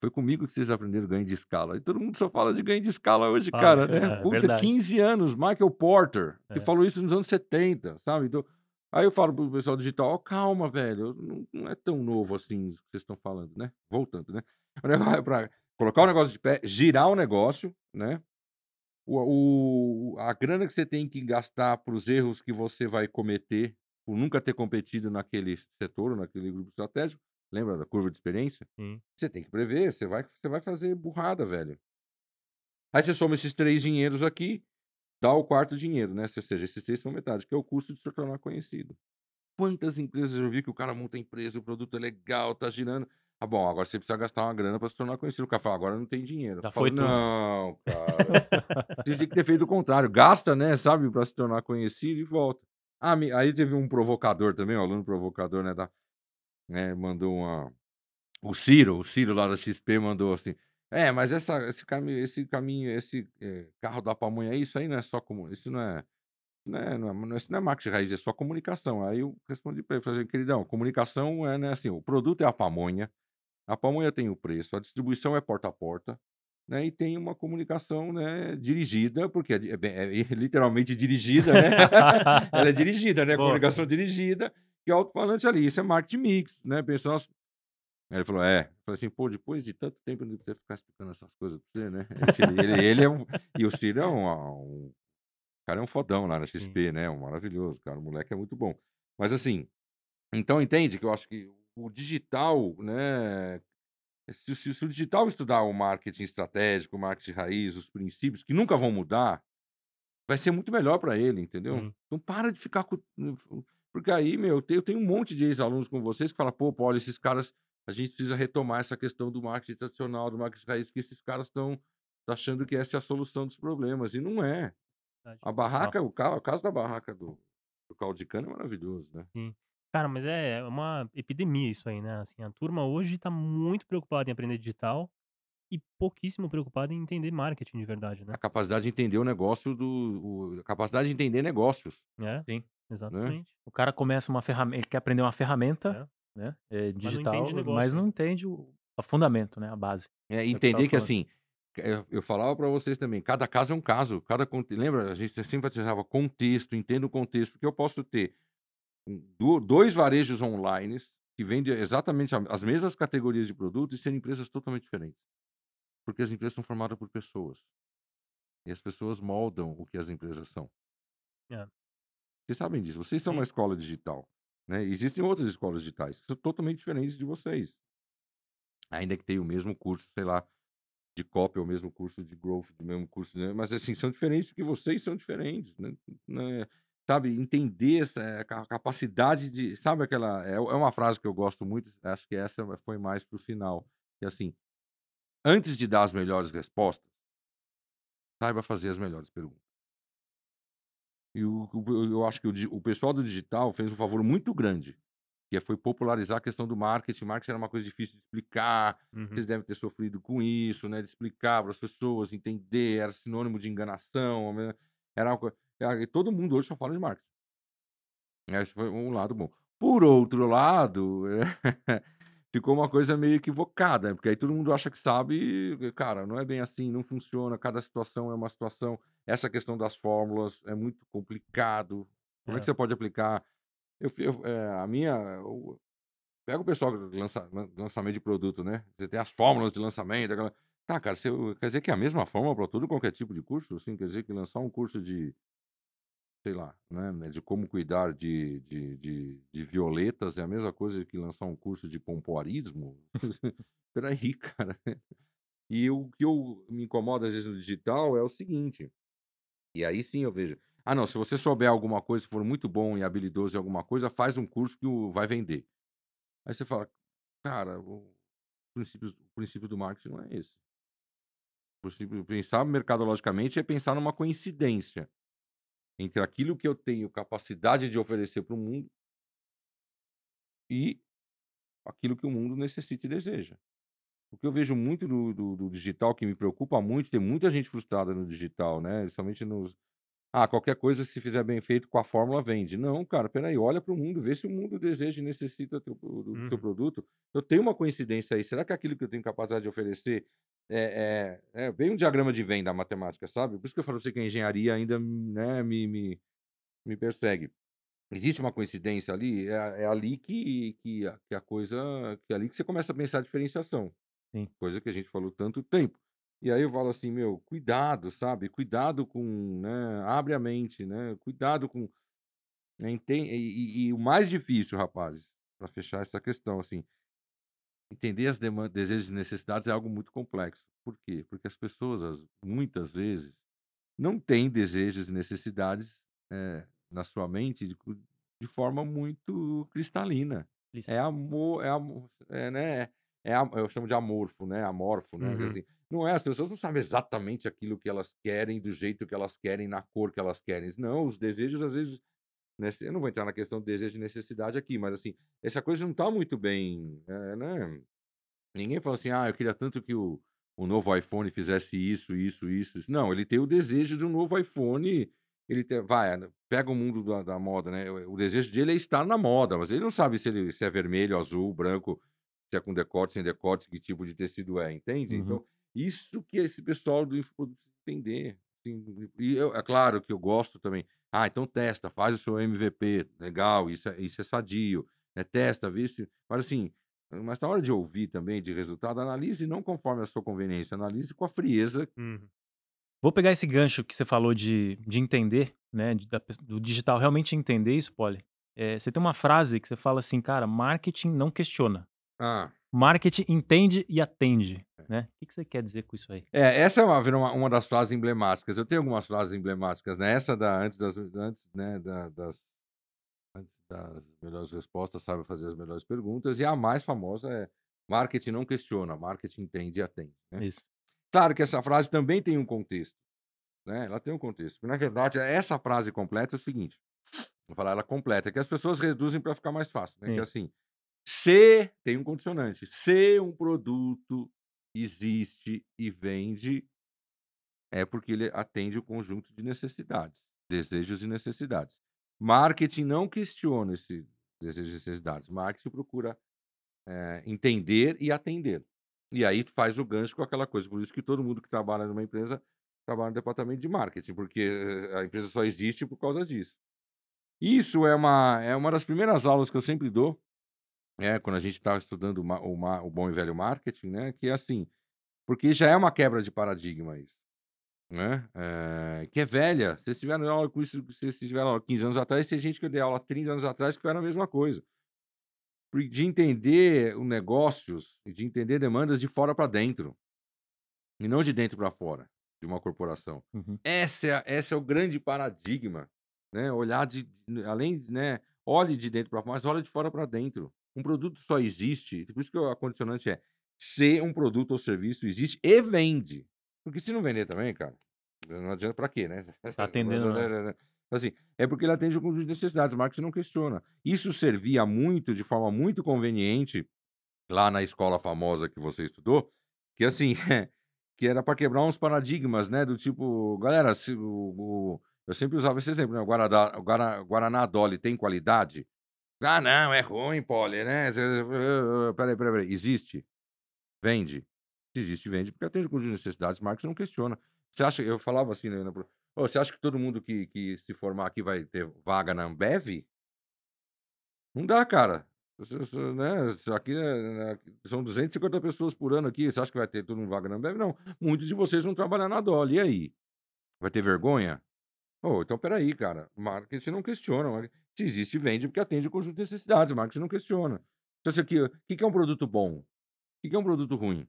Speaker 2: Foi comigo que vocês aprenderam ganho de escala. E todo mundo só fala de ganho de escala hoje, ah, cara. É, né? Puta, 15 anos, Michael Porter, que é. falou isso nos anos 70, sabe? Então, Aí eu falo pro pessoal digital, oh, calma, velho, não, não, é tão novo assim que vocês estão falando, né? Voltando, né? É para colocar o negócio de pé, girar o negócio, né? O, o, a grana que você tem que gastar para os erros que você vai cometer por nunca ter competido naquele setor, naquele grupo estratégico, lembra da curva de experiência? Hum. Você tem que prever, você vai, você vai fazer burrada, velho. Aí você soma esses três dinheiros aqui, dá o quarto dinheiro, né? Ou seja, esses três são metade, que é o custo de se tornar conhecido. Quantas empresas eu vi que o cara monta a empresa, o produto é legal, tá girando. Ah, bom, agora você precisa gastar uma grana para se tornar conhecido. O cara fala, agora não tem dinheiro. Já falo, não, cara. você tem que ter feito o contrário. Gasta, né, sabe, para se tornar conhecido e volta. Ah, aí teve um provocador também, um aluno provocador, né, da... né mandou uma... O Ciro, o Ciro lá da XP mandou assim, é, mas essa, esse caminho, esse caminho, esse eh, é, carro da pamonha, isso aí não é só como. É, isso não é. Não é, não, é, isso não é marketing raiz, é só comunicação. Aí eu respondi para ele, falei, assim, queridão, comunicação é né, assim, o produto é a pamonha, a pamonha tem o preço, a distribuição é porta a porta, né, e tem uma comunicação né, dirigida, porque é, é, é, é literalmente dirigida, né? Ela é dirigida, né? Comunicação dirigida, que é alto-falante ali. Isso é marketing mix, né? Pensando Aí ele falou, é. Eu falei assim, pô, depois de tanto tempo de não ficar explicando essas coisas pra você, né? Ele, ele, é um. E o Ciro é um, ah, um. cara é um fodão lá na XP, né? Um maravilhoso, cara. O moleque é muito bom. Mas assim, então entende que eu acho que o digital, né? Se, se, se o digital estudar o marketing estratégico, o marketing raiz, os princípios, que nunca vão mudar, vai ser muito melhor para ele, entendeu? Então para de ficar com. Porque aí, meu, eu tenho, eu tenho um monte de ex-alunos com vocês que falam, pô, olha, esses caras a gente precisa retomar essa questão do marketing tradicional, do marketing raiz, que esses caras estão tá achando que essa é a solução dos problemas, e não é. Tá a barraca, o caso, o caso da barraca do, do caldo de cana é maravilhoso, né? Sim.
Speaker 3: Cara, mas é, é uma epidemia isso aí, né? Assim, a turma hoje está muito preocupada em aprender digital e pouquíssimo preocupada em entender marketing de verdade, né? A
Speaker 2: capacidade de entender o negócio do... O, a capacidade de entender negócios.
Speaker 1: É, Sim. Né? exatamente. Né? O cara começa uma ferramenta... Ele quer aprender uma ferramenta, é né? É eh, digital, mas não entende, mas não né? entende o, o fundamento, né? A base. É, é entender que, assim, que assim, eh, eu,
Speaker 2: eu falava para vocês também, cada caso é um caso, cada lembra a gente sempre utilizava contexto, entendo o contexto, porque eu posso ter dois varejos online que vendem exatamente as mesmas categorias de produtos e serem empresas totalmente diferentes, porque as empresas são formadas por pessoas e as pessoas moldam o que as empresas são. É. Vocês sabem disso. Vocês são Sim. uma escola digital. Né? Existem outras escolas digitais que são totalmente diferentes de vocês. Ainda que tenham o mesmo curso, sei lá, de cópia, o mesmo curso de growth, o mesmo curso, né? mas assim, são diferentes porque vocês são diferentes. Né? né? Sabe, entender essa eh, capacidade de. Sabe aquela. É, é uma frase que eu gosto muito, acho que essa foi mais para o final. Que é assim, antes de dar as melhores respostas, saiba fazer as melhores perguntas. E o, eu acho que o, o pessoal do digital fez um favor muito grande, que é foi popularizar a questão do marketing. Marketing era uma coisa difícil de explicar, uhum. vocês devem ter sofrido com isso, né? De explicar para as pessoas, entender, era sinônimo de enganação, era uma coisa... Ah, todo mundo hoje só fala de marketing. Esse é, foi um lado bom. Por outro lado, ficou uma coisa meio equivocada, né, porque aí todo mundo acha que sabe, e, cara, não é bem assim, não funciona, cada situação é uma situação. Essa questão das fórmulas é muito complicado. Como é, é que você pode aplicar? Eu, eu é, a minha. Eu, pega o pessoal lança, lançamento de produto, né? Você tem as fórmulas de lançamento, aquela... Tá, cara, você, quer dizer que é a mesma fórmula para todo qualquer é tipo de curso? Assim, quer dizer que lançar um curso de sei lá, né, de como cuidar de, de, de, de violetas, é a mesma coisa que lançar um curso de pompoarismo? Peraí, cara. E o que eu me incomoda às vezes no digital é o seguinte, e aí sim eu vejo, ah não, se você souber alguma coisa, se for muito bom e habilidoso em alguma coisa, faz um curso que vai vender. Aí você fala, cara, o princípio, o princípio do marketing não é esse. O princípio, pensar mercadologicamente é pensar numa coincidência entre aquilo que eu tenho capacidade de oferecer para o mundo e aquilo que o mundo necessita e deseja. O que eu vejo muito do, do, do, digital, que me preocupa muito, tem muita gente frustrada no digital, né? Principalmente nos. Ah, qualquer coisa, se fizer bem feito, com a fórmula vende. Não, cara, peraí, olha para o mundo, vê se o mundo deseja e necessita do, do uhum. teu produto. Eu tenho uma coincidência aí. Será que aquilo que eu tenho capacidade de oferecer é, é, é, bem um diagrama de Venn da matemática, sabe? Por isso que eu falo pra você que a engenharia ainda né, me, me, me persegue. Existe uma coincidência ali, é, é ali que, que, a, que a coisa. Que é ali que você começa a pensar a diferenciação. Sim. Coisa que a gente falou tanto tempo. E aí eu falo assim, meu, cuidado, sabe? Cuidado com. Né, abre a mente, né? Cuidado com. Né, e, e, e o mais difícil, rapazes, para fechar essa questão, assim entender as demandas, desejos e necessidades é algo muito complexo. Por quê? Porque as pessoas, as, muitas vezes, não têm desejos e necessidades é, na sua mente de, de forma muito cristalina. É amor, é é, né? É, eu chamo de amorfo, né? Amorfo, né? Uhum. Assim, não é, as pessoas não sabem exatamente aquilo que elas querem, do jeito que elas querem, na cor que elas querem. Não, os desejos às vezes Nesse, eu não vou entrar na questão de desejo e necessidade aqui, mas assim, essa coisa não está muito bem. É, né? Ninguém fala assim, ah, eu queria tanto que o, o novo iPhone fizesse isso, isso, isso, Não, ele tem o desejo de um novo iPhone. Ele tem, vai, pega o mundo da, da, moda, né? O desejo dele é estar na moda, mas ele não sabe se, ele, se é vermelho, azul, branco, se é com decote, sem decote, que tipo de tecido é, entende? Uhum. Então, isso que esse pessoal do infoproduto entender assim, e eu, é claro que eu gosto também. Ah, então testa, faz o seu MVP, legal, isso é, isso é sadio. é Testa, vê se. Mas assim, mas na hora de ouvir também de resultado, analise não conforme a sua conveniência, analise com a frieza.
Speaker 3: Uhum.
Speaker 1: Vou pegar esse gancho que você falou de, de entender, né? De, da, do digital realmente entender isso, Poli. É, você tem uma frase que você fala assim, cara, marketing não questiona. Ah. Marketing entende e atende. É. Né? O que você quer dizer com isso aí? É, essa é uma,
Speaker 2: uma, uma das frases emblemáticas. Eu tenho algumas frases emblemáticas, né? Essa da antes das antes, né, da, das antes das melhores respostas, sabe fazer as melhores perguntas, e a mais famosa é marketing não questiona, marketing entende e atende. Né? Isso. Claro que essa frase também tem um contexto. Né? Ela tem um contexto. Na verdade, essa frase completa é o seguinte: vou falar ela completa, é que as pessoas reduzem para ficar mais fácil. Né? Que é assim, se, tem um condicionante, se um produto existe e vende, é porque ele atende o conjunto de necessidades, desejos e necessidades. Marketing não questiona esse desejo e necessidades. Marketing procura é, entender e atender. E aí faz o gancho com aquela coisa. Por isso que todo mundo que trabalha numa empresa trabalha no departamento de marketing, porque eh, a empresa só existe por causa disso. Isso é uma, é uma das primeiras aulas que eu sempre dou né, quando a gente estava tá estudando o, o, o, bom e velho marketing, né, que é assim, porque já é uma quebra de paradigma isso, né, é, que é velha. Se vocês tiveram aula com isso, se vocês tiveram aula 15 anos atrás, tem gente que eu dei aula 30 anos atrás que era a mesma coisa. De entender os negócios e de entender demandas de fora para dentro e não de dentro para fora de uma corporação. Uhum. Essa, é, essa é o grande paradigma, né? Olhar de, além, né? Olhe de dentro para fora, mas olhe de fora para dentro. Um produto só existe, por isso que o condicionante é se um produto ou serviço existe e vende. Porque se não vender também, cara, não adianta para quê, né? Tá atendendo, né? Assim, é porque ele atende o conjunto de necessidades, o marketing não questiona. Isso servia muito, de forma muito conveniente, lá na escola famosa que você estudou, que assim, que era para quebrar uns paradigmas, né? Do tipo, galera, se, o, o, eu sempre usava esse exemplo, né? O Guaraná, o Guaraná Dolly tem qualidade? Ah, não, é ruim, Poli, né? Peraí, peraí, peraí. Existe. Vende. Se existe, vende, porque atende com necessidades, Marcos não questiona. Você acha, eu falava assim, né? Oh, você acha que todo mundo que, que se formar aqui vai ter vaga na Ambev? Não dá, cara. Né? Aqui é, né? são 250 pessoas por ano aqui. Você acha que vai ter todo mundo vaga na Ambev? Não. Muitos de vocês vão trabalhar na Dolly. E aí? Vai ter vergonha? Oh, então peraí, cara. Marketing não questiona. Marketing... Se existe, vende, porque atende o conjunto de necessidades. O marketing não questiona. Então, aqui, o que é um produto bom? O que é um produto ruim?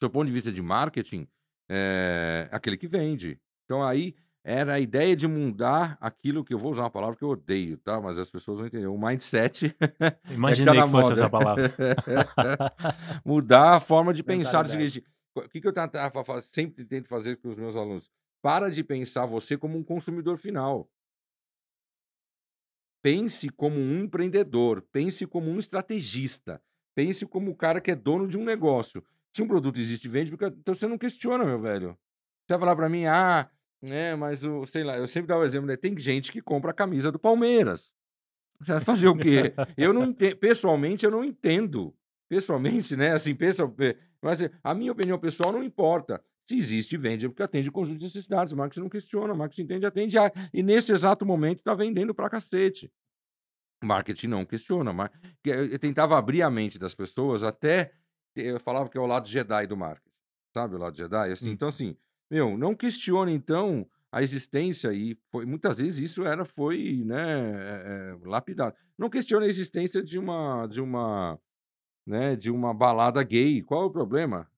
Speaker 2: Do ponto de vista de marketing, é aquele que vende. Então, aí era a ideia de mudar aquilo que eu vou usar uma palavra que eu odeio, tá? Mas as pessoas vão entender. O mindset. Imaginei é que, tá que fosse essa palavra. mudar a forma de pensar pensar. Seguinte, o que, que eu sempre tento fazer com os meus alunos? Para de pensar você como um consumidor final. Pense como um empreendedor, pense como um estrategista, pense como o cara que é dono de um negócio. Se um produto existe vende, porque... então você não questiona, meu velho. Você vai falar para mim, ah, né, mas o, sei lá, eu sempre dava o exemplo, né? Tem gente que compra a camisa do Palmeiras. vai fazer o quê? eu não entendo, pessoalmente eu não entendo. Pessoalmente, né, assim, pensa, mas assim, a minha opinião pessoal não importa. Se existe, vende, porque atende o conjunto de necessidades. O marketing não questiona, o marketing entende, atende. Ah, e nesse exato momento está vendendo para cacete. O marketing não questiona. mas eh, Eu tentava abrir a mente das pessoas até. Eu falava que é o lado Jedi do marketing. Sabe o lado Jedi? Assim, hum. Então, assim, meu, não questiona, então, a existência e foi, muitas vezes isso era foi né é, lapidado não questiona a existência de uma de uma né de uma balada gay qual é o problema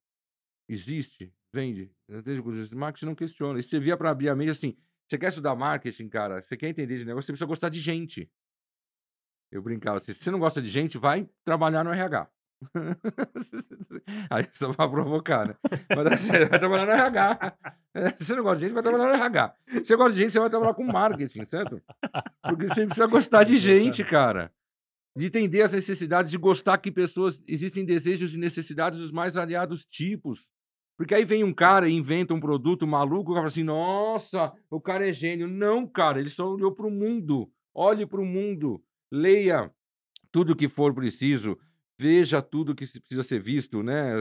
Speaker 2: existe Vende. Entende? de marketing não questiona. E você via para a Bia assim: você quer estudar marketing, cara? Você quer entender de negócio? Você precisa gostar de gente. Eu brincava assim: se você não gosta de gente, vai trabalhar no RH. Aí só pra provocar, né? Mas você assim, vai trabalhar no RH. Você não gosta de gente, vai trabalhar no RH. Se você gosta de gente, você vai trabalhar com marketing, certo? Porque você precisa gostar de gente, cara. De entender as necessidades, de gostar que pessoas. Existem desejos e necessidades dos mais variados tipos. Porque aí vem um cara e inventa um produto maluco e fala assim: nossa, o cara é gênio. Não, cara, ele só olhou para o mundo. Olhe para o mundo. Leia tudo que for preciso. Veja tudo que precisa ser visto, né?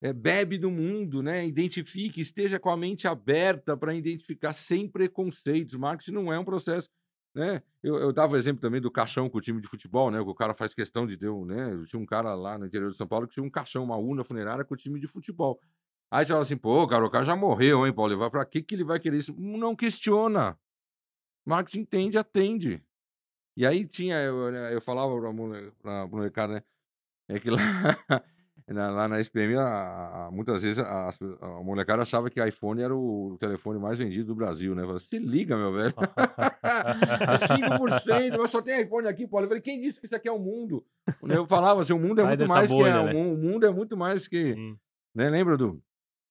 Speaker 2: É, é, bebe do mundo, né? Identifique, esteja com a mente aberta para identificar sem preconceitos. Marketing não é um processo né? Eu, eu dava o exemplo também do caixão com o time de futebol, né? O cara faz questão de ter um, né? Tinha um cara lá no interior de São Paulo que tinha um caixão, uma urna funerária com o time de futebol. Aí você fala assim, pô, cara, o cara já morreu, hein, Paulo? Vai Pra que, que ele vai querer isso? Não questiona. Marketing entende, atende. E aí tinha, eu, eu né, falava pra molecada, né? É que lá, lá na SPM, a, a, muitas vezes a, a, molecada achava que iPhone era o telefone mais vendido do Brasil, né? Eu falava, se liga, meu velho.
Speaker 3: 5%, mas
Speaker 2: só tem iPhone aqui, Paulo. Eu falei, quem disse que isso aqui é o mundo?
Speaker 3: Eu falava assim, o mundo é muito mais bolha, que. Né?
Speaker 2: O mundo é muito mais que. Hum. Né? Lembra do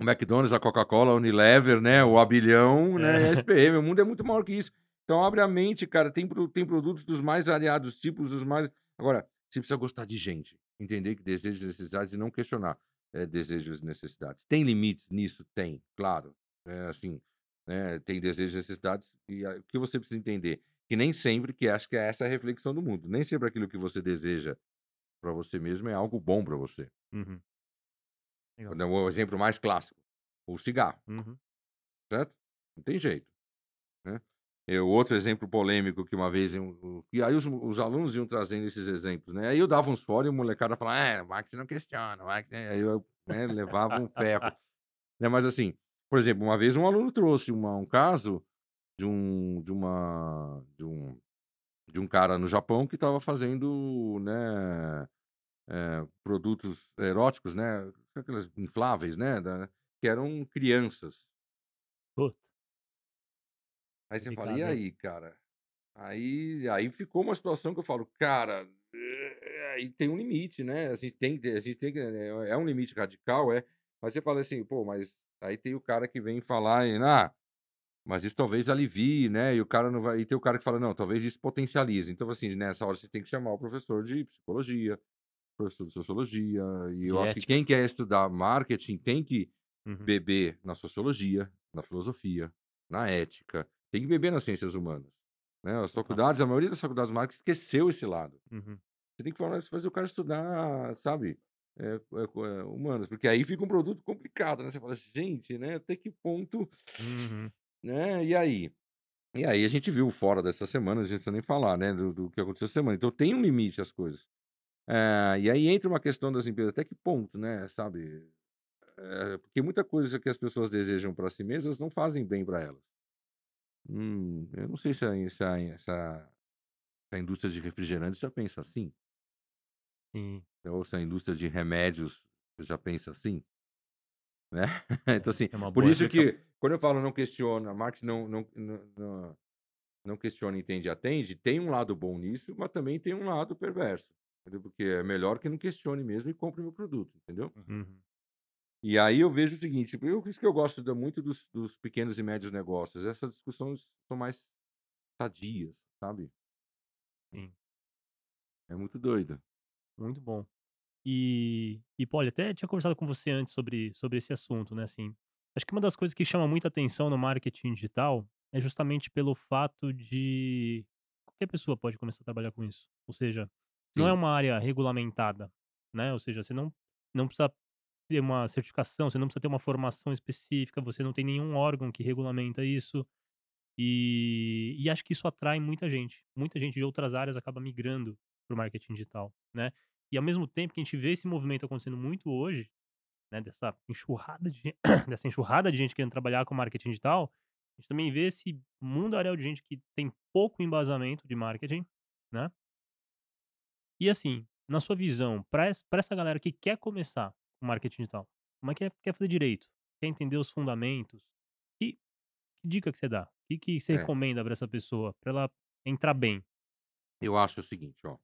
Speaker 2: o McDonald's, a Coca-Cola, a Unilever, né? O Abilhão, é. né? É. A SPM. O mundo é muito maior que isso. Então, abre a mente, cara. Tem, tem produtos dos mais variados tipos, dos mais. Agora, você precisa gostar de gente. Entender que desejos e necessidades e não questionar é, desejos e necessidades. Tem limites nisso? Tem, claro. É, assim, né? tem desejos e necessidades. E o que você precisa entender? Que nem sempre, que acho que é essa a reflexão do mundo, nem sempre aquilo que você deseja para você mesmo é algo bom para você. Uhum. Legal. Né, o exemplo mais clássico, o cigarro. Uhum. Certo? Não tem jeito. Né? Eu, é outro exemplo polêmico que uma vez. Uh, e aí os, os, alunos iam trazendo esses exemplos, né? Aí eu dava uns fora e o molecada falava, é, ah, Max não questiona, Max. Aí eu né, levava um ferro. né? Mas assim, por exemplo, uma vez um aluno trouxe uma, um caso de um, de, uma, de, um, de um cara no Japão que estava fazendo né, é, produtos eróticos, né? Aquelas infláveis, né? Da, que eram crianças. Puta. Aí você fala, e aí, cara? Aí, aí ficou uma situação que eu falo, cara,
Speaker 3: eh,
Speaker 2: aí tem um limite, né? A gente tem, a gente tem né, é um limite radical, é. Mas você fala assim, pô, mas aí tem o cara que vem falar, e, ah, mas isso talvez alivie, né? E o cara não vai, e tem o cara que fala, não, talvez isso potencialize. Então assim, nessa hora você tem que chamar o professor de psicologia, professor de sociologia, e eu acho que quem quer estudar marketing tem que uhum. beber na sociologia, na filosofia, na ética, tem que beber nas ciências humanas. Né? As faculdades, a maioria das faculdades de marketing esqueceu esse lado. Uhum. Você tem que fazer o cara estudar, sabe, é, é, é, humanas, porque aí fica um produto complicado, né? Você fala, gente, né, até que ponto... Uhum. Né? E aí? E aí a gente viu fora dessa semana, a gente não nem falar, né, do, do que aconteceu essa semana. Então tem um limite as coisas. É, e aí entra uma questão das empresas, até que ponto, né? Sabe? É, porque muita coisa que as pessoas desejam para si mesmas não fazem bem para elas. Hum, eu não sei se a, se, a, se, a, se a, indústria de refrigerantes já pensa assim. Sim. Ou se a indústria de remédios já pensa assim. Né? É, então, assim, é por isso questão. que quando eu falo não questiona, Marx não, não, não, não questiona, entende, atende, tem um lado bom nisso, mas também tem um lado perverso. Entendeu? Porque é melhor que não questione mesmo e compre meu produto, entendeu? Uhum. E aí eu vejo o seguinte, tipo, eu, isso que eu gosto muito dos, dos pequenos e médios negócios, essas discussões são mais sadias, sabe?
Speaker 1: Sim.
Speaker 3: É muito doida. Muito bom. E, e olha, até tinha conversado com você antes sobre, sobre esse assunto, né? Assim, acho que uma das coisas que chama muita atenção no marketing digital é justamente pelo fato de qualquer pessoa pode começar a trabalhar com isso. Ou seja, Sim. Não é uma área regulamentada, né? Ou seja, você não, não precisa ter uma certificação, você não precisa ter uma formação específica, você não tem nenhum órgão que regulamenta isso. E, e acho que isso atrai muita gente. Muita gente de outras áreas acaba migrando para o marketing digital, né? E ao mesmo tempo que a gente vê esse movimento acontecendo muito hoje, né, dessa enxurrada de, dessa enxurrada de gente querendo trabalhar com marketing digital, a gente também vê esse mundo areal de gente que tem pouco embasamento de marketing, né? E assim, na sua visão, para essa galera que quer começar o marketing digital, como é que quer fazer direito? Quer entender os fundamentos? Que, que dica que você dá? O que, que você é. recomenda para essa pessoa, para ela entrar bem?
Speaker 2: Eu acho o seguinte, ó.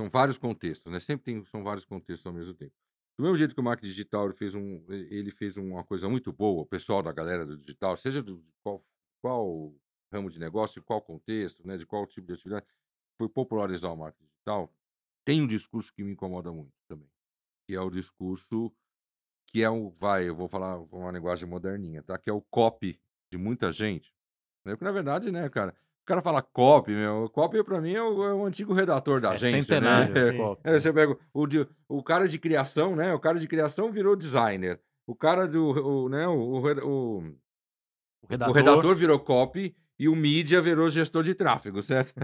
Speaker 2: São vários contextos, né? Sempre tem, são vários contextos ao mesmo tempo. Do mesmo jeito que o marketing digital fez um, ele fez uma coisa muito boa, o pessoal da galera do digital, seja do qual, qual ramo de negócio, qual contexto, né, de qual tipo de atividade, foi popularizar o marketing digital, tem um discurso que me incomoda muito também, que é o discurso que é um, vai, eu vou falar com uma linguagem moderninha, tá? Que é o copy de muita gente. Né? Porque na verdade, né, cara, o cara fala copy, meu. Copy pra mim é o, é o antigo redator da é agência. Né? Centenário, né? É, você pega o, o cara de criação, né? O cara de criação virou designer. O cara do, o, né, o, o, o, redator. o redator virou copy e o mídia virou gestor de tráfego, certo?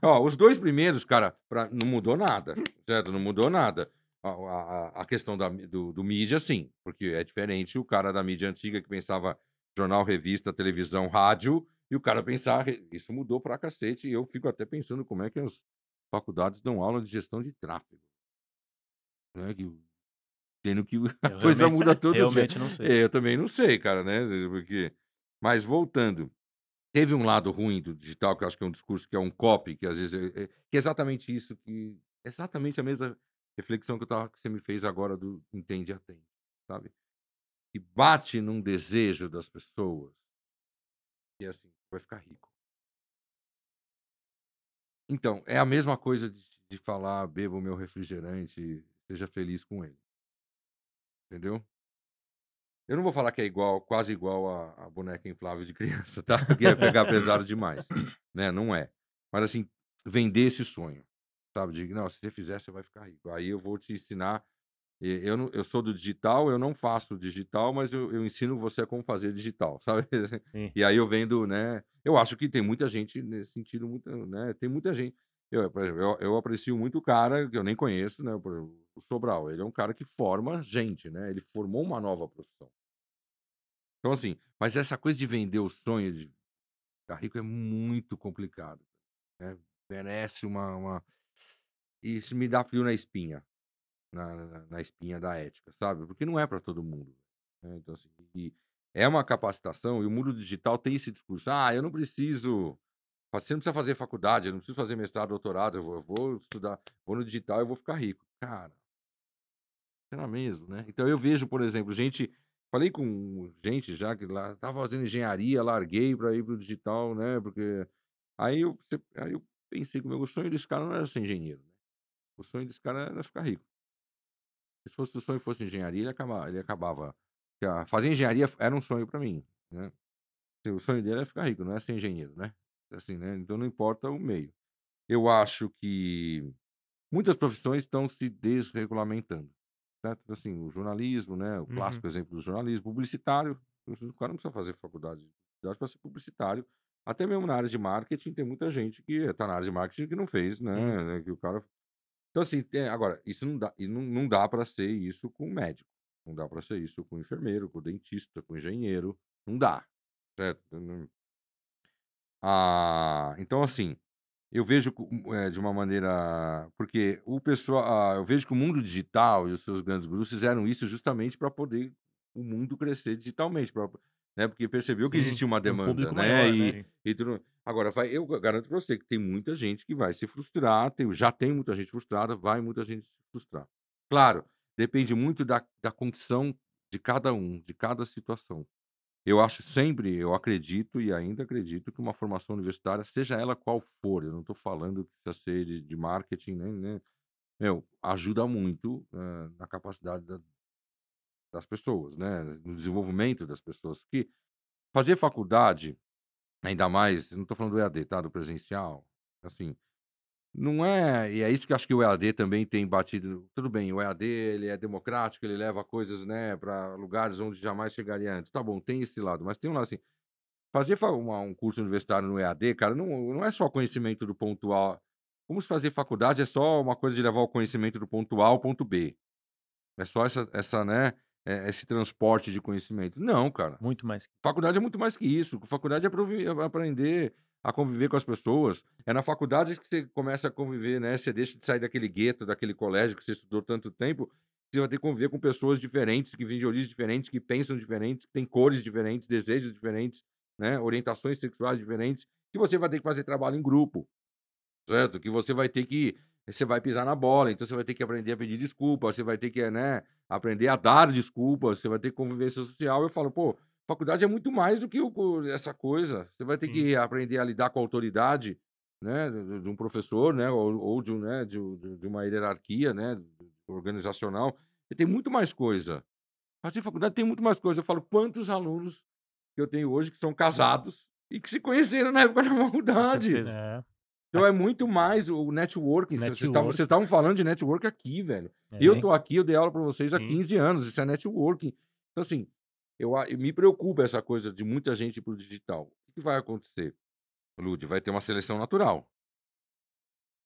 Speaker 2: Ó, os dois primeiros, cara, pra, não mudou nada, certo? Não mudou nada. A, a, a questão da, do, do, mídia, sim, porque é diferente o cara da mídia antiga que pensava jornal, revista, televisão, rádio, e o cara pensar, ah, isso mudou pra cacete, e eu fico até pensando como é que as faculdades dão aula de gestão de tráfego. Né? Que, tendo que a coisa muda todo realmente dia. Realmente não sei. É, eu também não sei, cara, né? Porque... Mas voltando, teve um lado ruim do digital, que eu acho que é um discurso que é um copy, que às vezes é, é que é exatamente isso, que é exatamente a mesma reflexão que, eu tava, que você me fez agora do entende atende, sabe? Que bate num desejo das pessoas e é assim, vai ficar rico. Então, é a mesma coisa de, de falar, beba o meu refrigerante, seja feliz com ele. Entendeu? Eu não vou falar que é igual, quase igual a, a boneca inflável de criança, tá? Porque ia pegar pesado demais, né? Não é. Mas assim, vender esse sonho, sabe? De, não, se você fizer, você vai ficar rico. Aí eu vou te ensinar. Eu, não, eu sou do digital, eu não faço digital, mas eu, eu ensino você a como fazer digital, sabe? Sim. E aí eu vendo, né? Eu acho que tem muita gente nesse sentido, muita, né? Tem muita gente. Eu, eu, eu, aprecio muito o cara que eu nem conheço, né? O Sobral. Ele é um cara que forma gente, né? Ele formou uma nova profissão. Então, assim, mas essa coisa de vender o sonho de ficar rico é muito complicado. Né? Merece uma, uma, Isso me dá frio na espinha. Na, na, na espinha da ética, sabe? Porque não é para todo mundo. Né? Então, assim, e é uma capacitação e o mundo digital tem esse discurso. Ah, eu não preciso. Você não precisa fazer faculdade, eu não preciso fazer mestrado, doutorado, eu vou, eu vou estudar, vou no digital e vou ficar rico. Cara, será é mesmo, né? Então eu vejo, por exemplo, gente Falei com gente já que lá estava fazendo engenharia, larguei para ir para o digital, né? Porque aí eu, aí eu pensei que o meu sonho desse cara não era ser engenheiro. Né? O sonho desse cara era ficar rico. Se fosse o sonho fosse engenharia, ele acabava. Ele acabava. Fazer engenharia era um sonho para mim, né? O sonho dele é ficar rico, não é ser engenheiro, né? Assim, né? Então não importa o meio. Eu acho que muitas profissões estão se desregulamentando. Né, tipo assim, o jornalismo, né? O uhum. clássico uhum. exemplo do jornalismo publicitário. O cara não precisa fazer faculdade para ser publicitário. Até mesmo na área de marketing, tem muita gente que está na área de marketing que não fez, né? Uhum. Que o cara... Então, assim, tem... agora, isso não dá, não, não dá para ser isso com médico. Não dá para ser isso com enfermeiro, com dentista, com engenheiro. Não dá. Certo? Ah, então, assim, eu vejo é, de uma maneira. Porque o pessoal. Eu vejo que o mundo digital e os seus grandes grupos fizeram isso justamente para poder o mundo crescer digitalmente. Pra, né? Porque percebeu que existia uma demanda. Um né? Maior, e, né? E tudo... Agora, vai, eu garanto para você que tem muita gente que vai se frustrar, tem, já tem muita gente frustrada, vai muita gente se frustrar. Claro, depende muito da, da condição de cada um, de cada situação. Eu acho sempre, eu acredito e ainda acredito que uma formação universitária, seja ela qual for, eu não estou falando que precisa ser de, de marketing, nem, né, meu, ajuda muito uh, na capacidade da, das pessoas, né, no desenvolvimento das pessoas. Que fazer faculdade, ainda mais, não estou falando do EAD, tá, do presencial, assim, não é. E é isso que eu acho que o EAD também tem batido. Tudo bem, o EAD ele é democrático, ele leva coisas né, para lugares onde jamais chegaria antes. Tá bom, tem esse lado, mas tem um lado assim. Fazer uma, um curso universitário no EAD, cara, não, não é só conhecimento do ponto A. Como se fazer faculdade é só uma coisa de levar o conhecimento do ponto A ao ponto B. É só essa, essa né? É, esse transporte de conhecimento. Não, cara. Muito mais. Faculdade é muito mais que isso. Faculdade é, é aprender a conviver com as pessoas. É na faculdade que você começa a conviver, né? Você deixa de sair daquele gueto, daquele colégio que você estudou tanto tempo. Você vai ter que conviver com pessoas diferentes, que vêm de origens diferentes, que pensam diferentes, que têm cores diferentes, desejos diferentes, né? Orientações sexuais diferentes. Que você vai ter que fazer trabalho em grupo, certo? Que você vai ter que você vai pisar na bola, então você vai ter que aprender a pedir desculpa, você vai ter que, né, aprender a dar desculpas, você vai ter que convivência social. Eu falo, pô, faculdade é muito mais do que o, essa coisa. Você vai ter que hum. aprender a lidar com a autoridade, né, de, um professor, né, ou, ou de, um, né, de, de, uma hierarquia, né, organizacional. E tem muito mais coisa. Fazer faculdade tem muito mais coisa. Eu falo quantos alunos que eu tenho hoje que são casados e que se conheceram na época da faculdade. É. Então é muito mais o networking. networking. Vocês estavam falando de network aqui, velho. É, eu tô aqui, eu dei aula para vocês há 15 anos, isso é networking. Então, assim, eu, eu me preocupa essa coisa de muita gente para o digital. O que vai acontecer? Lud, vai ter uma seleção natural.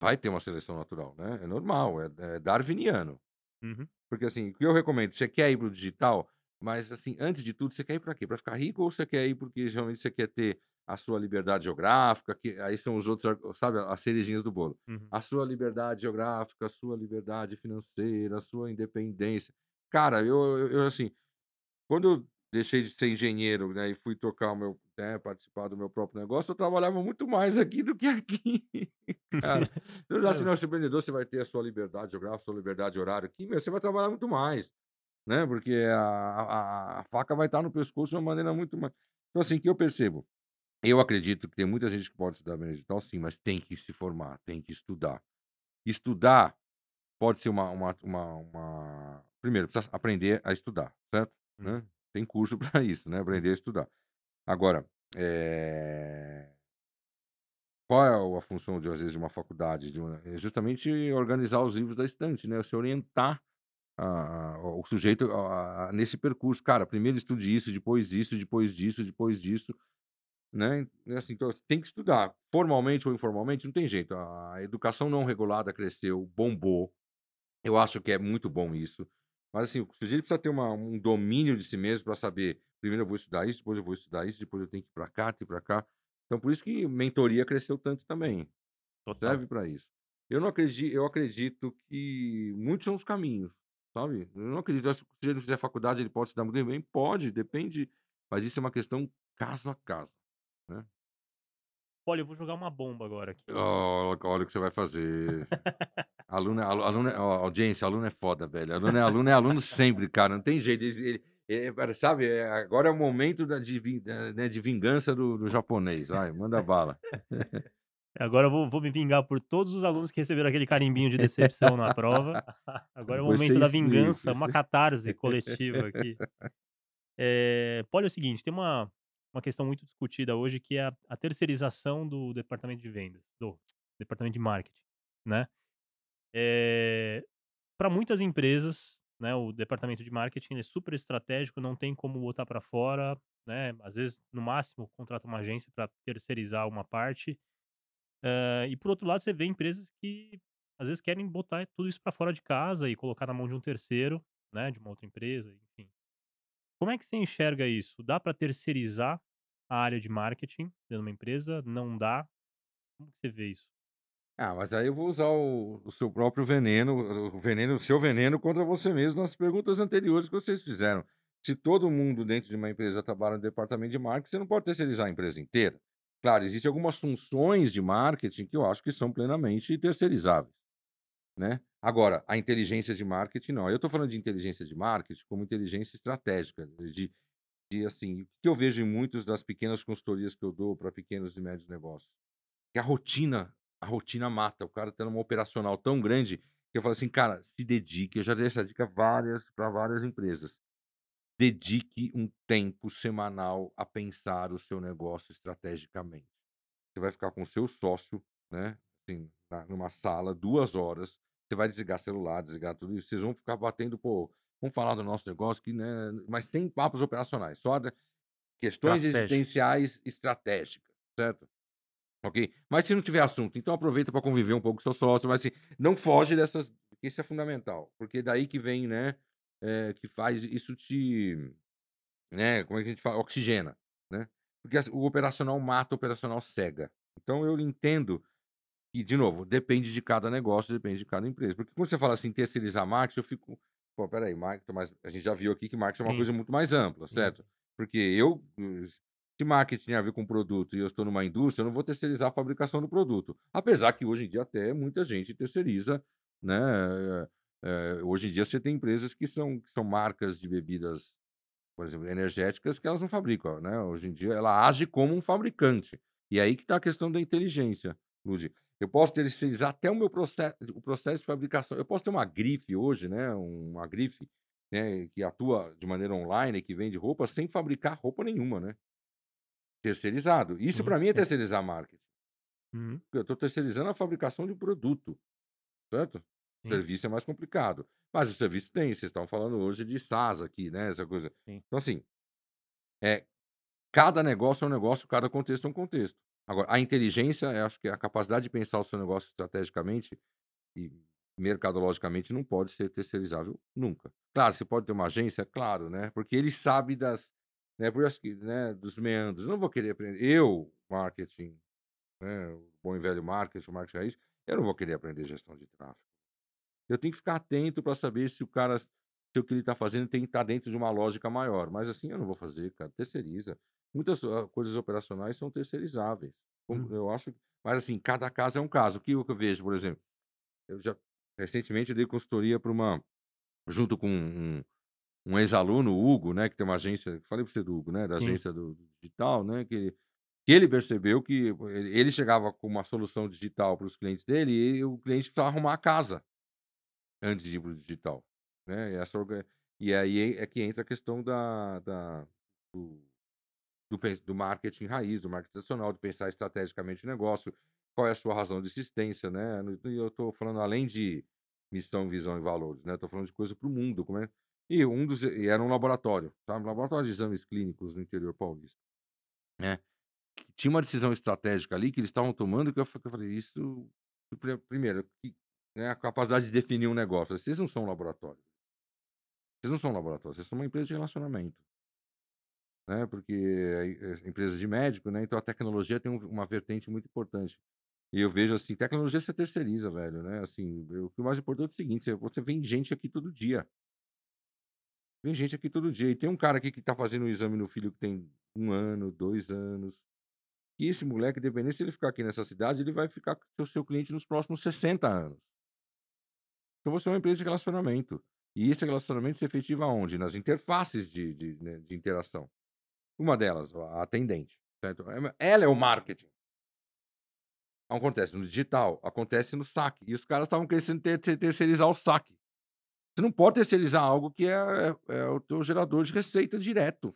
Speaker 2: Vai ter uma seleção natural, né? É normal, é, é darwiniano. Uhum. Porque assim, o que eu recomendo, você quer ir para o digital, mas assim, antes de tudo, você quer ir para quê? Para ficar rico ou você quer ir porque realmente você quer ter a sua liberdade geográfica, que aí são os outros, ah, sabe, as cerejinhas do bolo. Uhum. A sua liberdade geográfica, a sua liberdade financeira, a sua independência. Cara, eu, eu, eu assim, quando eu deixei de ser engenheiro né, e fui tocar o meu, né, participar do meu próprio negócio, eu trabalhava muito mais aqui do que aqui. Cara, eu já se não é empreendedor, você vai ter a sua liberdade geográfica, sua liberdade de horário aqui, mas você vai trabalhar muito mais, né? Porque a, a, a faca vai estar no pescoço de uma maneira muito mais. Então, assim, que eu percebo. Eu acredito que tem muita gente que pode estudar bem digital, sim, mas tem que se formar, tem que estudar. Estudar pode ser uma. uma, uma, uma... Primeiro, precisa aprender a estudar, certo? Né? Uhum. Tem curso para isso, né? Aprender a estudar. Agora, é... qual é a função, de, às vezes, de uma faculdade? De uma... É justamente organizar os livros da estante, né? Você orientar a, a, o sujeito a, nesse percurso. Cara, primeiro estude isso, depois isso, depois disso, depois disso. Né? Assim, então, tem que estudar, formalmente ou informalmente, não tem jeito. A educação não regulada cresceu, bombou. Eu acho que é muito bom isso. Mas assim, o sujeito precisa ter uma, um domínio de si mesmo para saber, primeiro eu vou estudar isso, depois eu vou estudar isso, depois eu tenho que ir para cá, tenho que ir para cá. Então por isso que mentoria cresceu tanto também. Total. Serve para isso. Eu não acredito, eu acredito que muitos são os caminhos, sabe? Eu não acredito se o sujeito fizer faculdade ele pode se dar muito bem, pode, depende, mas isso é uma questão caso a caso.
Speaker 3: Olha, eu vou jogar uma bomba agora aqui. Oh,
Speaker 2: olha o que você vai fazer. É, aluno, aluno, aluno é, oh, audiência, aluno é foda, velho. Aluno é aluno, é aluno sempre, cara. Não tem jeito. Ele, ele, ele é, sabe, agora é o momento da, de, né, de vingança do, do japonês. Vai, manda bala. Agora eu vou, vou, me vingar
Speaker 3: por todos os alunos que receberam aquele carimbinho de decepção na prova. Agora é o momento da vingança, uma catarse coletiva aqui. É, Poli, é o seguinte, tem uma, uma questão muito discutida hoje, que é a, a terceirização do departamento de vendas, do departamento de marketing, né? É, eh, para muitas empresas, né, o departamento de marketing é super estratégico, não tem como botar para fora, né? Às vezes, no máximo, contrata uma agência para terceirizar uma parte. Uh, e por outro lado, você vê empresas que às vezes querem botar tudo isso para fora de casa e colocar na mão de um terceiro, né, de uma outra empresa, enfim. Como é que você enxerga isso? Dá para terceirizar a área de marketing dentro de uma empresa? Não dá? Como você vê isso?
Speaker 2: Ah, mas aí eu vou usar o, o, seu próprio veneno, o veneno, o seu veneno contra você mesmo nas perguntas anteriores que vocês fizeram. Se todo mundo dentro de uma empresa trabalha no departamento de marketing, você não pode terceirizar a empresa inteira. Claro, existem algumas funções de marketing que eu acho que são plenamente terceirizáveis. Né? Agora, a inteligência de marketing, não. Eu estou falando de inteligência de marketing como inteligência estratégica, de, de assim, o que eu vejo em muitas das pequenas consultorias que eu dou para pequenos e médios negócios, que a rotina, a rotina mata. O cara está numa operacional tão grande que eu falo assim, cara, se dedique. Eu já dei essa dica várias para várias empresas. Dedique um tempo semanal a pensar o seu negócio estrategicamente. Você vai ficar com o seu sócio, né? assim, na, numa sala, duas horas, você vai desligar celular, desligar tudo isso, vocês vão ficar batendo, pô, vamos falar do nosso negócio, que, né, mas sem papos operacionais, só questões existenciais estratégicas, certo? Ok? Mas se não tiver assunto, então aproveita para conviver um pouco com seu sócio, mas assim, não foge dessas. Isso é fundamental, porque é daí que vem, né? É, que faz isso te. Né, como é que a gente fala? Oxigena, né? Porque assim, o operacional mata, o operacional cega. Então eu entendo e, de novo, depende de cada negócio, depende de cada empresa. Porque quando você fala assim, terceirizar marketing, eu fico. Pô, peraí, marketing, mas a gente já viu aqui que marketing é uma Sim. coisa muito mais ampla, certo? Porque eu. Hum, se marketing tem a ver com produto e eu estou numa indústria, eu não vou terceirizar a fabricação do produto. Apesar que hoje em dia até muita gente terceiriza, né? É, hoje em dia você tem empresas que são, que são marcas de bebidas, por exemplo, energéticas, que elas não fabricam, né? Hoje em dia ela age como um fabricante. E é aí que está a questão da inteligência, Ludi. Eu posso terceirizar até o meu processo, o processo de fabricação. Eu posso ter uma grife hoje, né? Uma grife né? que atua de maneira online, que vende roupa, sem fabricar roupa nenhuma, né? Terceirizado. Isso uhum. para mim é, é terceirizar marketing. Uhum. Eu estou terceirizando a fabricação de um produto, certo? Sim. serviço é mais complicado. Mas o serviço tem, vocês estão falando hoje de SaaS aqui, né? Essa coisa. Sim. Então, assim, é, cada negócio é um negócio, cada contexto é um contexto. Agora, a inteligência, eu acho que a capacidade de pensar o seu negócio estrategicamente e mercadologicamente não pode ser terceirizável nunca. Claro, você pode ter uma agência, claro, né? Porque ele sabe das, né? Por acho que, né? Dos meandros. Eu não vou querer aprender. Eu, marketing, né? O bom e velho marketing, o marketing raiz, eu não vou querer aprender gestão de tráfego. Eu tenho que ficar atento para saber se o cara, se o que ele está fazendo tem que estar tá dentro de uma lógica maior. Mas assim, eu não vou fazer, cara. Terceiriza. Muitas ah, coisas operacionais são terceirizáveis. Como, hum. Eu acho. Mas, assim, cada caso é um caso. O que eu vejo, por exemplo, eu já recentemente eu dei consultoria para uma. junto com um, um ex-aluno, Hugo, né, que tem uma agência, falei para você do Hugo, né, da agência do, do, digital, né, que ele, que ele percebeu que ele chegava com uma solução digital para os clientes dele e o cliente precisava arrumar a casa antes de ir para o digital, né, e, essa, e aí é, é que entra a questão da, da do, do, do marketing raiz, do marketing tradicional, de pensar estrategicamente o negócio, qual é a sua razão de existência, né? E eu estou falando além de missão, visão e valores, né? Estou falando de coisa para o mundo, como é? E um dos e era um laboratório, sabe? Um laboratório de exames clínicos no interior paulista, né? Que tinha uma decisão estratégica ali que eles estavam tomando que eu, que eu falei isso primeiro, que, né, a capacidade de definir um negócio. Vocês não são um laboratório. Vocês não são um laboratório, vocês são uma empresa de relacionamento né? Porque é, é, é empresa de médico, né? Então a tecnologia tem uma vertente muito importante. E eu vejo assim, tecnologia você terceiriza, velho, né? Assim, o que mais importante é o seguinte, você vem gente aqui todo dia. Vem gente aqui todo dia. E tem um cara aqui que tá fazendo um exame no filho que tem um ano, dois anos. E esse moleque, dependendo se ele ficar aqui nessa cidade, ele vai ficar com o seu cliente nos próximos 60 anos. Então você é uma empresa de relacionamento. E esse relacionamento se efetiva onde? Nas interfaces de, de, né, de interação. Uma delas, a atendente. Certo? É ela é o marketing. Acontece no digital, acontece no saque. E os caras estavam querendo ter, ter, terceirizar o saque. Você não pode terceirizar algo que é, é, é o teu gerador de receita direto.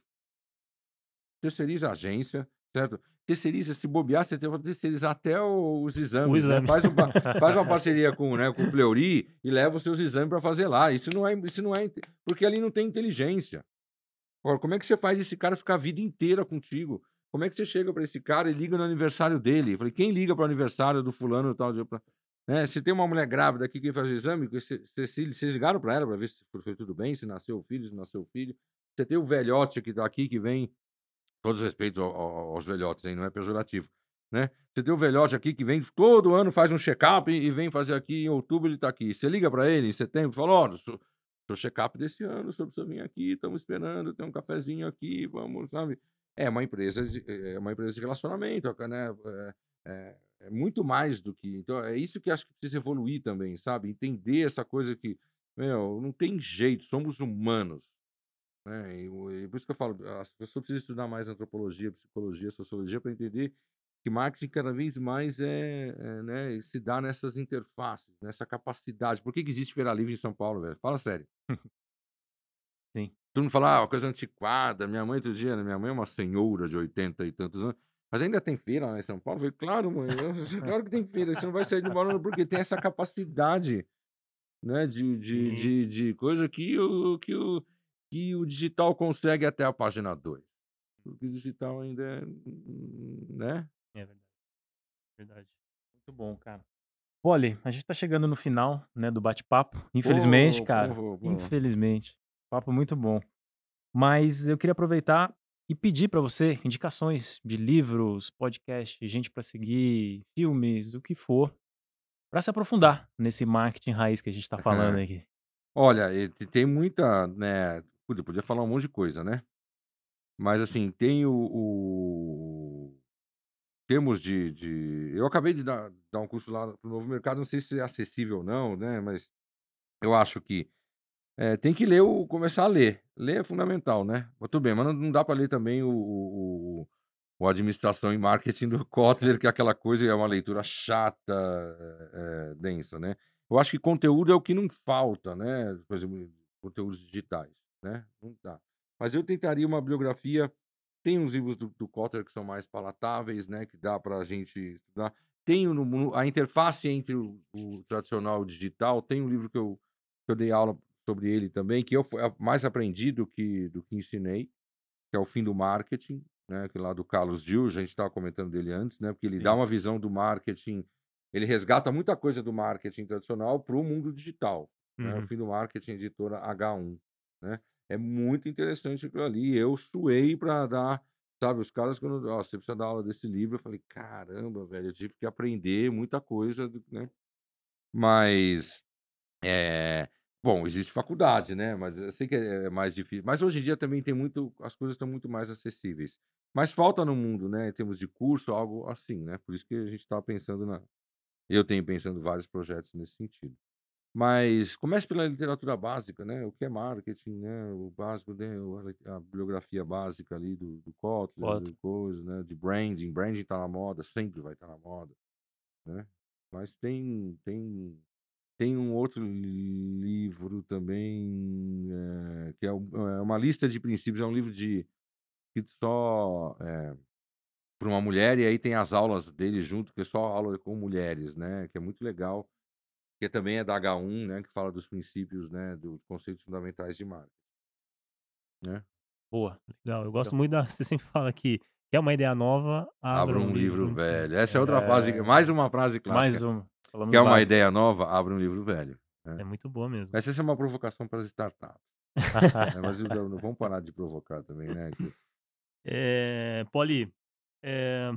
Speaker 2: Terceiriza a agência, certo? terceiriza, se bobear, você tem que terceirizar até os exames. Né? Exame. Né? Faz, uma, faz, uma parceria com, né, com o Fleury e leva os seus exames para fazer lá. Isso não, é, isso não é. Porque ali não tem inteligência. Agora, como é que você faz esse cara ficar a vida inteira contigo? Como é que você chega para esse cara e liga no aniversário dele? Eu falei, quem liga para o aniversário do fulano e tal? Pra... Se né? tem uma mulher grávida aqui que faz o exame, vocês ligaram para ela para ver se foi tudo bem, se nasceu o filho, se nasceu o filho. Você tem o velhote que tá aqui que vem, todos os respeitos ao, ao, aos velhotes, hein? não é pejorativo. Né? Você tem o velhote aqui que vem todo ano, faz um check-up e, e, vem fazer aqui em outubro, ele está aqui. Você liga para ele em setembro e fala: ó, oh, seu check-up desse ano, sobre você vir aqui, estamos esperando, tem um cafezinho aqui, vamos, sabe? É uma empresa de, é, é uma empresa de relacionamento, é né? É, é, é muito mais do que. Então, é isso que acho que precisa evoluir também, sabe? Entender essa coisa que, meu, não tem jeito, somos humanos. Né? E, e por isso que eu falo, as pessoas precisam estudar mais antropologia, psicologia, sociologia, para entender que marketing cada vez mais é, é né, se dá nessas interfaces, nessa capacidade. Por que, que existe Feira Livre em São Paulo, velho? Fala sério. Sim. Todo mundo fala, ah, uma coisa antiquada. Minha mãe, outro dia, né? minha mãe é uma senhora de 80 e tantos anos. Mas ainda tem feira lá em São Paulo? Eu falei, claro, mãe, claro que tem feira. Você não vai sair de Barulho porque tem essa capacidade né, de, de, de, de, coisa que o, que, o, que o digital consegue até a página 2. Porque o digital ainda
Speaker 1: é. Né? é verdade. Verdade. Muito bom, cara. Poli, a gente tá chegando no final, né, do bate-papo. Infelizmente, oh, cara. Oh, oh, infelizmente. Papo muito bom. Mas eu queria aproveitar e pedir para você indicações de livros, podcast, gente para seguir, filmes, o que for, para se aprofundar nesse marketing raiz que a gente está falando aqui.
Speaker 2: Olha, tem muita, né? Podia falar um monte de coisa, né? Mas assim, tem o, o temos de, de. Eu acabei de dar, dar um curso lá para o novo mercado, não sei se é acessível ou não, né? Mas eu acho que é, tem que ler o. começar a ler. Ler é fundamental, né? Tudo bem, mas não, não dá para ler também o, o, o, administração e marketing do Kotler, que é aquela coisa é uma leitura chata, é, densa, né? Eu acho que conteúdo é o que não falta, né? Por exemplo, conteúdos digitais, né? Não dá. Mas eu tentaria uma biografia tem uns livros do, do Kotler que são mais palatáveis, né? Que dá para a gente estudar. Tem o, a interface entre o, o tradicional e o digital. Tem um livro que eu, que eu dei aula sobre ele também, que eu mais aprendi do que, do que ensinei, que é o fim do marketing, né? Que é lá do Carlos Gil, a gente estava comentando dele antes, né? Porque ele Sim. dá uma visão do marketing, ele resgata muita coisa do marketing tradicional para o mundo digital. Uhum. Né? O uhum. fim do marketing, editora H1, né? É muito interessante aquilo ali. Eu suei para dar, sabe, os caras, quando ó, você precisa dar aula desse livro, eu falei, caramba, velho, eu tive que aprender muita coisa, né? Mas, é... Bom, existe faculdade, né? Mas eu sei que é, é mais difícil. Mas hoje em dia também tem muito. As coisas estão muito mais acessíveis. Mas falta no mundo, né? Em termos de curso, algo assim, né? Por isso que a gente está pensando na. Eu tenho pensando vários projetos nesse sentido. Mas comece pela literatura básica, né? O que é marketing, né? O básico, né? a bibliografia básica ali do, do Kotler, do coisa, né? De branding. Branding tá na moda, sempre vai estar tá na moda, né? Mas tem, tem, tem um outro livro também, eh, é, que é, uma lista de princípios, é um livro de que só é, eh, para uma mulher, e aí tem as aulas dele junto, que é só aula com mulheres, né? Que é muito legal que também é da H1, né, que fala dos princípios, né, dos conceitos fundamentais de
Speaker 1: marca. Né? Boa,
Speaker 3: legal. Eu gosto então, muito da. Você sempre fala que é uma ideia nova, abre
Speaker 1: um, um livro, livro, então. velho. Essa é, é outra frase, mais uma frase clássica. Mais uma. Falamos
Speaker 2: Quer uma ideia nova, abre um livro velho. Né? É muito boa mesmo. Mas essa é uma provocação para as startups. é, mas vamos parar de provocar também, né?
Speaker 3: É, Poli, é, eh,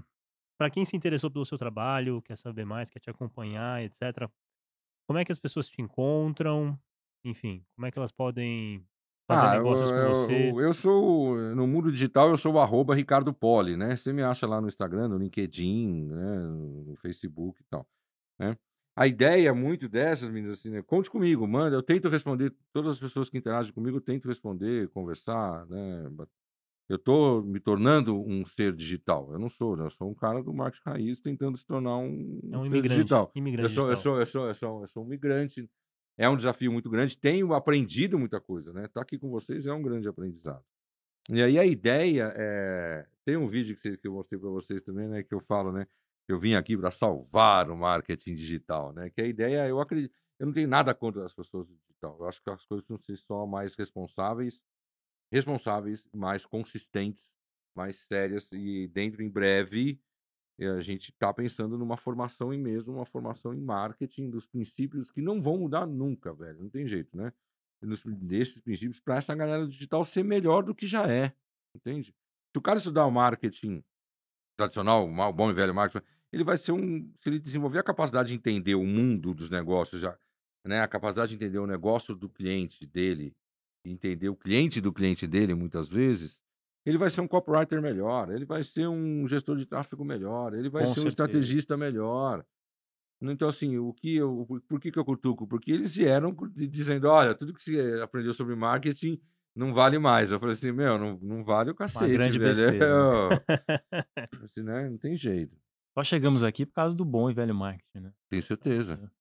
Speaker 3: para quem se interessou pelo seu trabalho, quer saber mais, quer te acompanhar, etc., como é que as pessoas te encontram? Enfim, como é que elas podem fazer ah, negócios eu, com você? Eu,
Speaker 2: eu, sou, eh, no mundo digital, eu sou o arroba Ricardo Poli, né? Você me acha lá no Instagram, no LinkedIn, né? no Facebook e tal, né? A ideia é muito dessas, meninas, assim, né? conte comigo, manda. Eu tento responder todas as pessoas que interagem comigo, eu tento responder, conversar, né? eu estou me tornando um ser digital. Eu não sou, né? eu sou um cara do marketing raiz tentando se tornar um, é um imigrante, digital. Imigrante eu, sou, digital. Eu, sou, eu, sou, eu, sou, eu sou um migrante. É um desafio muito grande. Tenho aprendido muita coisa, né? Estar tá aqui com vocês é um grande aprendizado. E aí a ideia é. Tem um vídeo que, que eu mostrei para vocês também, né? Que eu falo, né? Eu vim aqui para salvar o marketing digital, né? Que a ideia, é, eu acredito. Eu não tenho nada contra as pessoas digital. Eu acho que as coisas precisam ser só mais responsáveis responsáveis, mais consistentes, mais sérias e dentro em breve eh, a gente está pensando numa formação em mesmo, uma formação em marketing dos princípios que não vão mudar nunca, velho. Não tem jeito, né? Desses princípios para essa galera digital ser melhor do que já é, entende? Se o cara estudar o marketing tradicional, o bom e velho marketing, ele vai ser um. Se ele desenvolver a capacidade de entender o mundo dos negócios, já, né? a capacidade de entender o negócio do cliente dele, entender o cliente do cliente dele muitas vezes, ele vai ser um copywriter melhor, ele vai ser um gestor de tráfego melhor, ele vai Com ser certeza. um estrategista melhor. Então, assim, o que eu, por que, que eu cutuco? Porque eles vieram dizendo: olha, tudo que você aprendeu sobre marketing não vale mais. Eu falei assim: meu, não, não vale o cacete. Uma grande velho. besteira.
Speaker 3: Né? assim, né? Não tem jeito. Só chegamos aqui por causa do bom e velho marketing, né? Tenho certeza. É.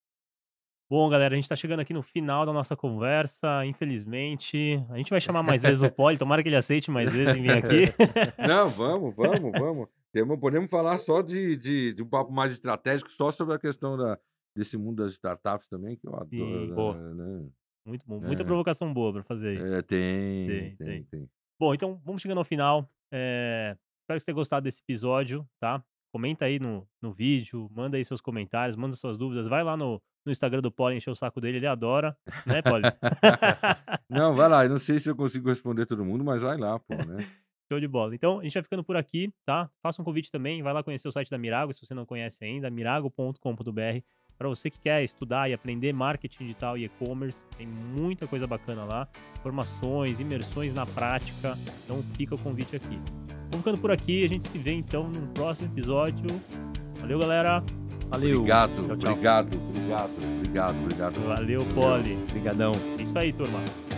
Speaker 3: Bom, galera, a gente está chegando aqui no final da nossa conversa, infelizmente. A gente vai chamar mais vezes o Poli, tomara que ele aceite mais vezes em vir aqui. Não, vamos, vamos,
Speaker 2: vamos. Podemos falar só de, de, de um papo mais estratégico, só sobre a questão da, desse mundo das startups também, que eu Sim, adoro. Né? né? Muito bom, muita é. provocação boa para fazer aí. É, tem tem, tem, tem, tem,
Speaker 3: Bom, então vamos chegando ao final. É... Espero que você tenha gostado desse episódio, tá? Comenta aí no, no vídeo, manda aí seus comentários, manda suas dúvidas, vai lá no no Instagram do Poli, encher o saco dele, ele adora, né, Poli? não, vai lá,
Speaker 2: eu não sei se eu consigo responder todo mundo, mas vai lá, pô, né?
Speaker 3: Show de bola. Então, a gente vai ficando por aqui, tá? Faça um convite também, vai lá conhecer o site da Mirago, se você não conhece ainda, mirago.com.br. Para você que quer estudar e aprender marketing digital e e-commerce, tem muita coisa bacana lá, formações, imersões na prática. Então, fica o convite aqui. Vou ficando por aqui, a gente se vê então no próximo episódio. Valeu, galera. Valeu. Obrigado, tchau, tchau. obrigado, obrigado, obrigado, obrigado. Valeu, Poli. Obrigadão. É isso aí, turma.